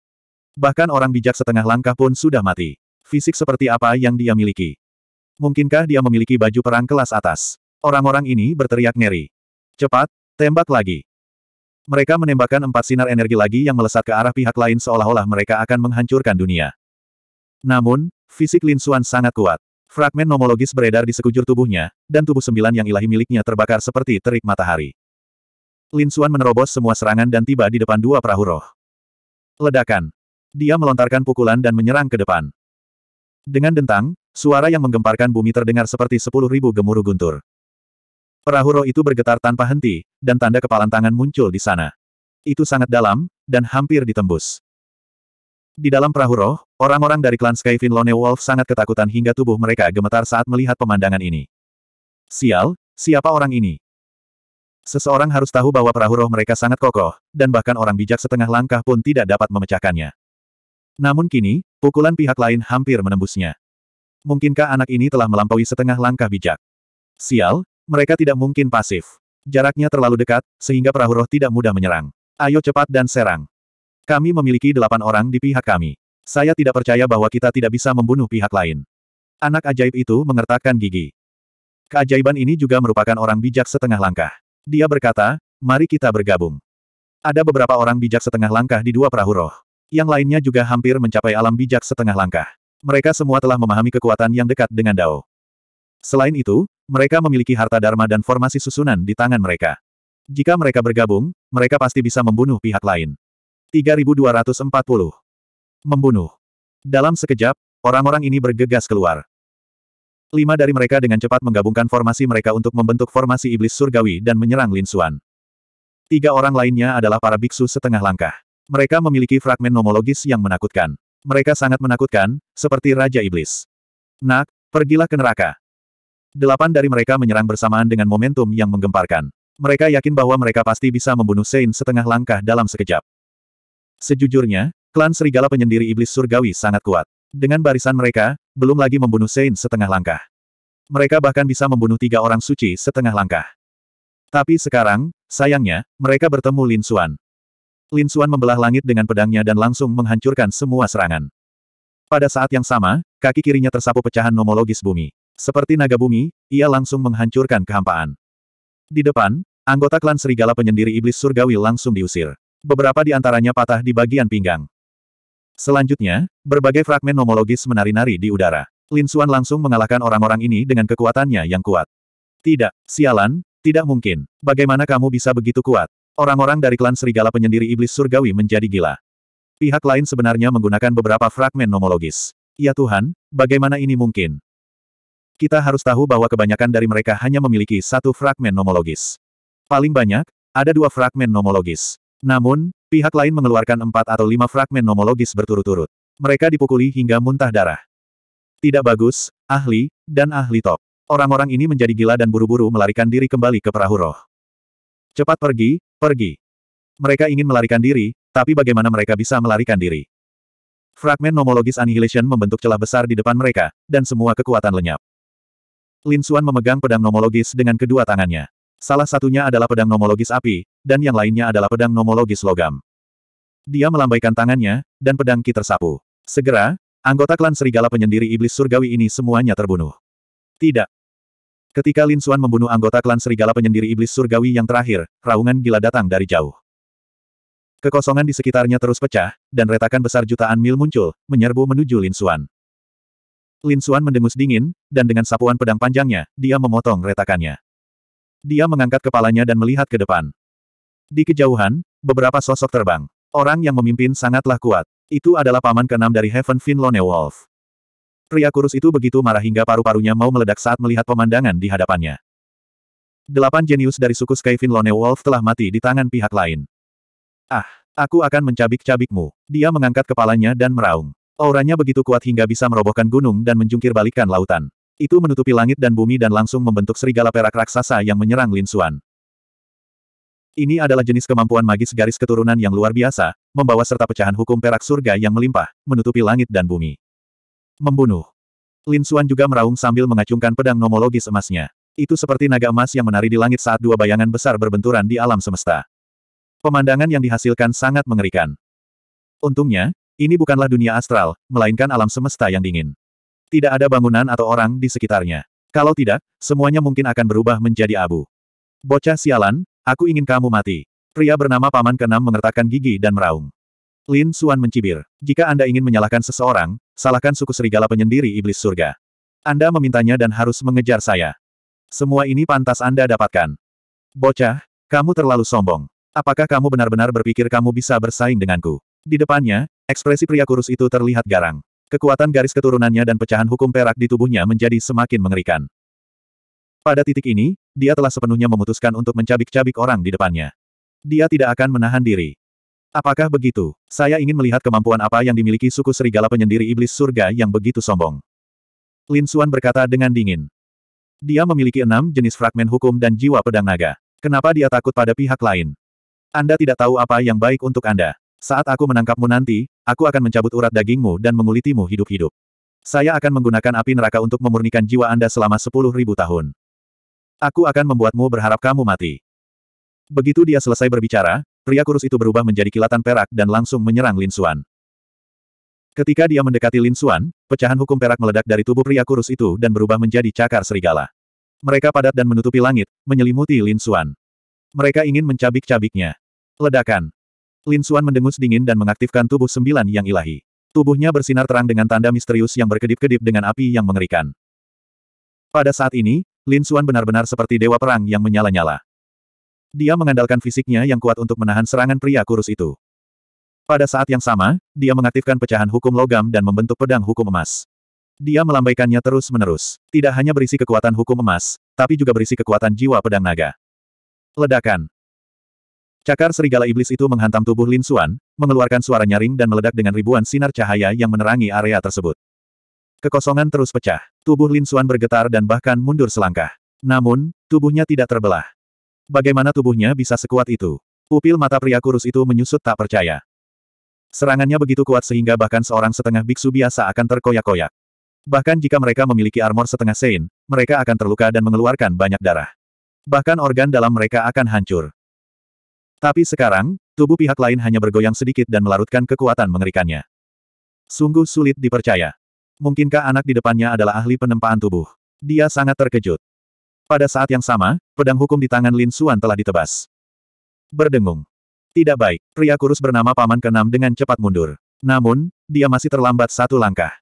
Bahkan orang bijak setengah langkah pun sudah mati. Fisik seperti apa yang dia miliki? Mungkinkah dia memiliki baju perang kelas atas? Orang-orang ini berteriak ngeri. Cepat, tembak lagi. Mereka menembakkan empat sinar energi lagi yang melesat ke arah pihak lain seolah-olah mereka akan menghancurkan dunia. Namun, fisik Lin Xuan sangat kuat. Fragmen nomologis beredar di sekujur tubuhnya, dan tubuh sembilan yang ilahi miliknya terbakar seperti terik matahari. Lin Xuan menerobos semua serangan dan tiba di depan dua perahu roh. Ledakan. Dia melontarkan pukulan dan menyerang ke depan. Dengan dentang, suara yang menggemparkan bumi terdengar seperti sepuluh ribu gemuruh guntur. Perahu roh itu bergetar tanpa henti, dan tanda kepalan tangan muncul di sana. Itu sangat dalam, dan hampir ditembus. Di dalam perahu roh, orang-orang dari klan Skyfin Lone Wolf sangat ketakutan hingga tubuh mereka gemetar saat melihat pemandangan ini. Sial, siapa orang ini? Seseorang harus tahu bahwa perahu roh mereka sangat kokoh, dan bahkan orang bijak setengah langkah pun tidak dapat memecahkannya. Namun kini, pukulan pihak lain hampir menembusnya. Mungkinkah anak ini telah melampaui setengah langkah bijak? Sial, mereka tidak mungkin pasif. Jaraknya terlalu dekat, sehingga perahu roh tidak mudah menyerang. Ayo cepat dan serang. Kami memiliki delapan orang di pihak kami. Saya tidak percaya bahwa kita tidak bisa membunuh pihak lain. Anak ajaib itu mengertakkan gigi. Keajaiban ini juga merupakan orang bijak setengah langkah. Dia berkata, mari kita bergabung. Ada beberapa orang bijak setengah langkah di dua perahu roh. Yang lainnya juga hampir mencapai alam bijak setengah langkah. Mereka semua telah memahami kekuatan yang dekat dengan Dao. Selain itu, mereka memiliki harta dharma dan formasi susunan di tangan mereka. Jika mereka bergabung, mereka pasti bisa membunuh pihak lain. 3240. Membunuh. Dalam sekejap, orang-orang ini bergegas keluar. Lima dari mereka dengan cepat menggabungkan formasi mereka untuk membentuk formasi iblis surgawi dan menyerang Lin Xuan. Tiga orang lainnya adalah para biksu setengah langkah. Mereka memiliki fragmen nomologis yang menakutkan. Mereka sangat menakutkan, seperti Raja Iblis. Nak, pergilah ke neraka. Delapan dari mereka menyerang bersamaan dengan momentum yang menggemparkan. Mereka yakin bahwa mereka pasti bisa membunuh Sein setengah langkah dalam sekejap. Sejujurnya, klan Serigala penyendiri iblis surgawi sangat kuat. Dengan barisan mereka, belum lagi membunuh Sein setengah langkah. Mereka bahkan bisa membunuh tiga orang suci setengah langkah. Tapi sekarang, sayangnya, mereka bertemu Lin Xuan. Lin Xuan membelah langit dengan pedangnya dan langsung menghancurkan semua serangan. Pada saat yang sama, kaki kirinya tersapu pecahan nomologis bumi. Seperti naga bumi, ia langsung menghancurkan kehampaan. Di depan, anggota klan serigala penyendiri iblis surgawi langsung diusir. Beberapa di antaranya patah di bagian pinggang. Selanjutnya, berbagai fragmen nomologis menari-nari di udara. Lin Xuan langsung mengalahkan orang-orang ini dengan kekuatannya yang kuat. Tidak, sialan, tidak mungkin. Bagaimana kamu bisa begitu kuat? Orang-orang dari klan serigala penyendiri iblis surgawi menjadi gila. Pihak lain sebenarnya menggunakan beberapa fragmen nomologis. Ya Tuhan, bagaimana ini mungkin? Kita harus tahu bahwa kebanyakan dari mereka hanya memiliki satu fragmen nomologis. Paling banyak, ada dua fragmen nomologis. Namun, Pihak lain mengeluarkan empat atau lima fragmen nomologis berturut-turut. Mereka dipukuli hingga muntah darah. Tidak bagus, ahli, dan ahli top. Orang-orang ini menjadi gila dan buru-buru melarikan diri kembali ke perahu roh. Cepat pergi, pergi. Mereka ingin melarikan diri, tapi bagaimana mereka bisa melarikan diri? Fragmen nomologis Annihilation membentuk celah besar di depan mereka, dan semua kekuatan lenyap. Lin Xuan memegang pedang nomologis dengan kedua tangannya. Salah satunya adalah pedang nomologis api, dan yang lainnya adalah pedang nomologis logam. Dia melambaikan tangannya, dan pedang ki tersapu. Segera, anggota klan serigala penyendiri iblis surgawi ini semuanya terbunuh. Tidak. Ketika Lin Xuan membunuh anggota klan serigala penyendiri iblis surgawi yang terakhir, raungan gila datang dari jauh. Kekosongan di sekitarnya terus pecah, dan retakan besar jutaan mil muncul, menyerbu menuju Lin Xuan. Lin Xuan mendengus dingin, dan dengan sapuan pedang panjangnya, dia memotong retakannya. Dia mengangkat kepalanya dan melihat ke depan. Di kejauhan, beberapa sosok terbang. Orang yang memimpin sangatlah kuat. Itu adalah paman keenam dari Heaven Fin Lone Wolf. Pria kurus itu begitu marah hingga paru-parunya mau meledak saat melihat pemandangan di hadapannya. Delapan jenius dari suku Skyfin Lone Wolf telah mati di tangan pihak lain. Ah, aku akan mencabik-cabikmu. Dia mengangkat kepalanya dan meraung. Auranya begitu kuat hingga bisa merobohkan gunung dan menjungkir balikan lautan. Itu menutupi langit dan bumi dan langsung membentuk serigala perak raksasa yang menyerang Lin Xuan. Ini adalah jenis kemampuan magis garis keturunan yang luar biasa, membawa serta pecahan hukum perak surga yang melimpah, menutupi langit dan bumi. Membunuh. Lin Xuan juga meraung sambil mengacungkan pedang nomologis emasnya. Itu seperti naga emas yang menari di langit saat dua bayangan besar berbenturan di alam semesta. Pemandangan yang dihasilkan sangat mengerikan. Untungnya, ini bukanlah dunia astral, melainkan alam semesta yang dingin. Tidak ada bangunan atau orang di sekitarnya. Kalau tidak, semuanya mungkin akan berubah menjadi abu. Bocah sialan, aku ingin kamu mati. Pria bernama Paman Kenam mengertakkan gigi dan meraung. Lin Suan mencibir. Jika Anda ingin menyalahkan seseorang, salahkan suku serigala penyendiri iblis surga. Anda memintanya dan harus mengejar saya. Semua ini pantas Anda dapatkan. Bocah, kamu terlalu sombong. Apakah kamu benar-benar berpikir kamu bisa bersaing denganku? Di depannya, ekspresi pria kurus itu terlihat garang. Kekuatan garis keturunannya dan pecahan hukum perak di tubuhnya menjadi semakin mengerikan. Pada titik ini, dia telah sepenuhnya memutuskan untuk mencabik-cabik orang di depannya. Dia tidak akan menahan diri. Apakah begitu? Saya ingin melihat kemampuan apa yang dimiliki suku serigala penyendiri iblis surga yang begitu sombong. Lin Suan berkata dengan dingin. Dia memiliki enam jenis fragmen hukum dan jiwa pedang naga. Kenapa dia takut pada pihak lain? Anda tidak tahu apa yang baik untuk Anda. Saat aku menangkapmu nanti, aku akan mencabut urat dagingmu dan mengulitimu hidup-hidup. Saya akan menggunakan api neraka untuk memurnikan jiwa Anda selama sepuluh ribu tahun. Aku akan membuatmu berharap kamu mati. Begitu dia selesai berbicara, pria kurus itu berubah menjadi kilatan perak dan langsung menyerang Lin Xuan. Ketika dia mendekati Lin Xuan, pecahan hukum perak meledak dari tubuh pria kurus itu dan berubah menjadi cakar serigala. Mereka padat dan menutupi langit, menyelimuti Lin Xuan. Mereka ingin mencabik-cabiknya. Ledakan. Lin Xuan mendengus dingin dan mengaktifkan tubuh sembilan yang ilahi. Tubuhnya bersinar terang dengan tanda misterius yang berkedip-kedip dengan api yang mengerikan. Pada saat ini, Lin Xuan benar-benar seperti dewa perang yang menyala-nyala. Dia mengandalkan fisiknya yang kuat untuk menahan serangan pria kurus itu. Pada saat yang sama, dia mengaktifkan pecahan hukum logam dan membentuk pedang hukum emas. Dia melambaikannya terus-menerus. Tidak hanya berisi kekuatan hukum emas, tapi juga berisi kekuatan jiwa pedang naga. Ledakan. Cakar serigala iblis itu menghantam tubuh Lin Xuan, mengeluarkan suara nyaring dan meledak dengan ribuan sinar cahaya yang menerangi area tersebut. Kekosongan terus pecah. Tubuh Lin Xuan bergetar dan bahkan mundur selangkah. Namun, tubuhnya tidak terbelah. Bagaimana tubuhnya bisa sekuat itu? Pupil mata pria kurus itu menyusut tak percaya. Serangannya begitu kuat sehingga bahkan seorang setengah biksu biasa akan terkoyak-koyak. Bahkan jika mereka memiliki armor setengah sein, mereka akan terluka dan mengeluarkan banyak darah. Bahkan organ dalam mereka akan hancur. Tapi sekarang, tubuh pihak lain hanya bergoyang sedikit dan melarutkan kekuatan mengerikannya. Sungguh sulit dipercaya. Mungkinkah anak di depannya adalah ahli penempaan tubuh? Dia sangat terkejut. Pada saat yang sama, pedang hukum di tangan Lin Xuan telah ditebas. Berdengung. Tidak baik, pria kurus bernama Paman Kenam dengan cepat mundur. Namun, dia masih terlambat satu langkah.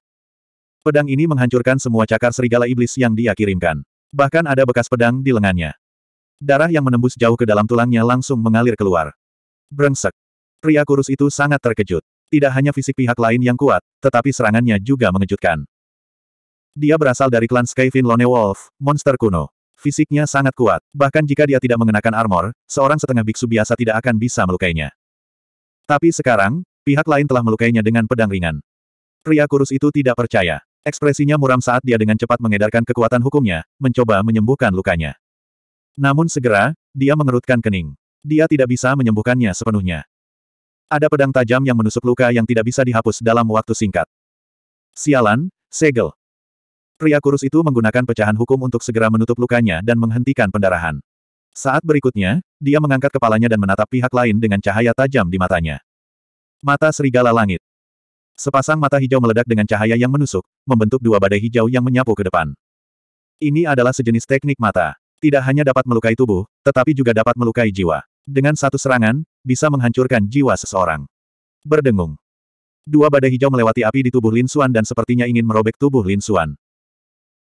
Pedang ini menghancurkan semua cakar serigala iblis yang dia kirimkan. Bahkan ada bekas pedang di lengannya. Darah yang menembus jauh ke dalam tulangnya langsung mengalir keluar. Brengsek. Pria kurus itu sangat terkejut. Tidak hanya fisik pihak lain yang kuat, tetapi serangannya juga mengejutkan. Dia berasal dari klan Skyfin Lone Wolf, monster kuno. Fisiknya sangat kuat, bahkan jika dia tidak mengenakan armor, seorang setengah biksu biasa tidak akan bisa melukainya. Tapi sekarang, pihak lain telah melukainya dengan pedang ringan. Pria kurus itu tidak percaya. Ekspresinya muram saat dia dengan cepat mengedarkan kekuatan hukumnya, mencoba menyembuhkan lukanya. Namun segera, dia mengerutkan kening. Dia tidak bisa menyembuhkannya sepenuhnya. Ada pedang tajam yang menusuk luka yang tidak bisa dihapus dalam waktu singkat. Sialan, segel. Pria kurus itu menggunakan pecahan hukum untuk segera menutup lukanya dan menghentikan pendarahan. Saat berikutnya, dia mengangkat kepalanya dan menatap pihak lain dengan cahaya tajam di matanya. Mata serigala langit. Sepasang mata hijau meledak dengan cahaya yang menusuk, membentuk dua badai hijau yang menyapu ke depan. Ini adalah sejenis teknik mata. Tidak hanya dapat melukai tubuh, tetapi juga dapat melukai jiwa. Dengan satu serangan, bisa menghancurkan jiwa seseorang. Berdengung. Dua badai hijau melewati api di tubuh Lin Xuan dan sepertinya ingin merobek tubuh Lin Xuan.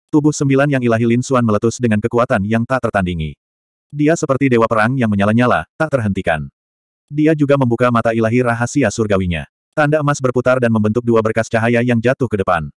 Tubuh sembilan yang ilahi Lin Xuan meletus dengan kekuatan yang tak tertandingi. Dia seperti dewa perang yang menyala-nyala, tak terhentikan. Dia juga membuka mata ilahi rahasia surgawinya. Tanda emas berputar dan membentuk dua berkas cahaya yang jatuh ke depan.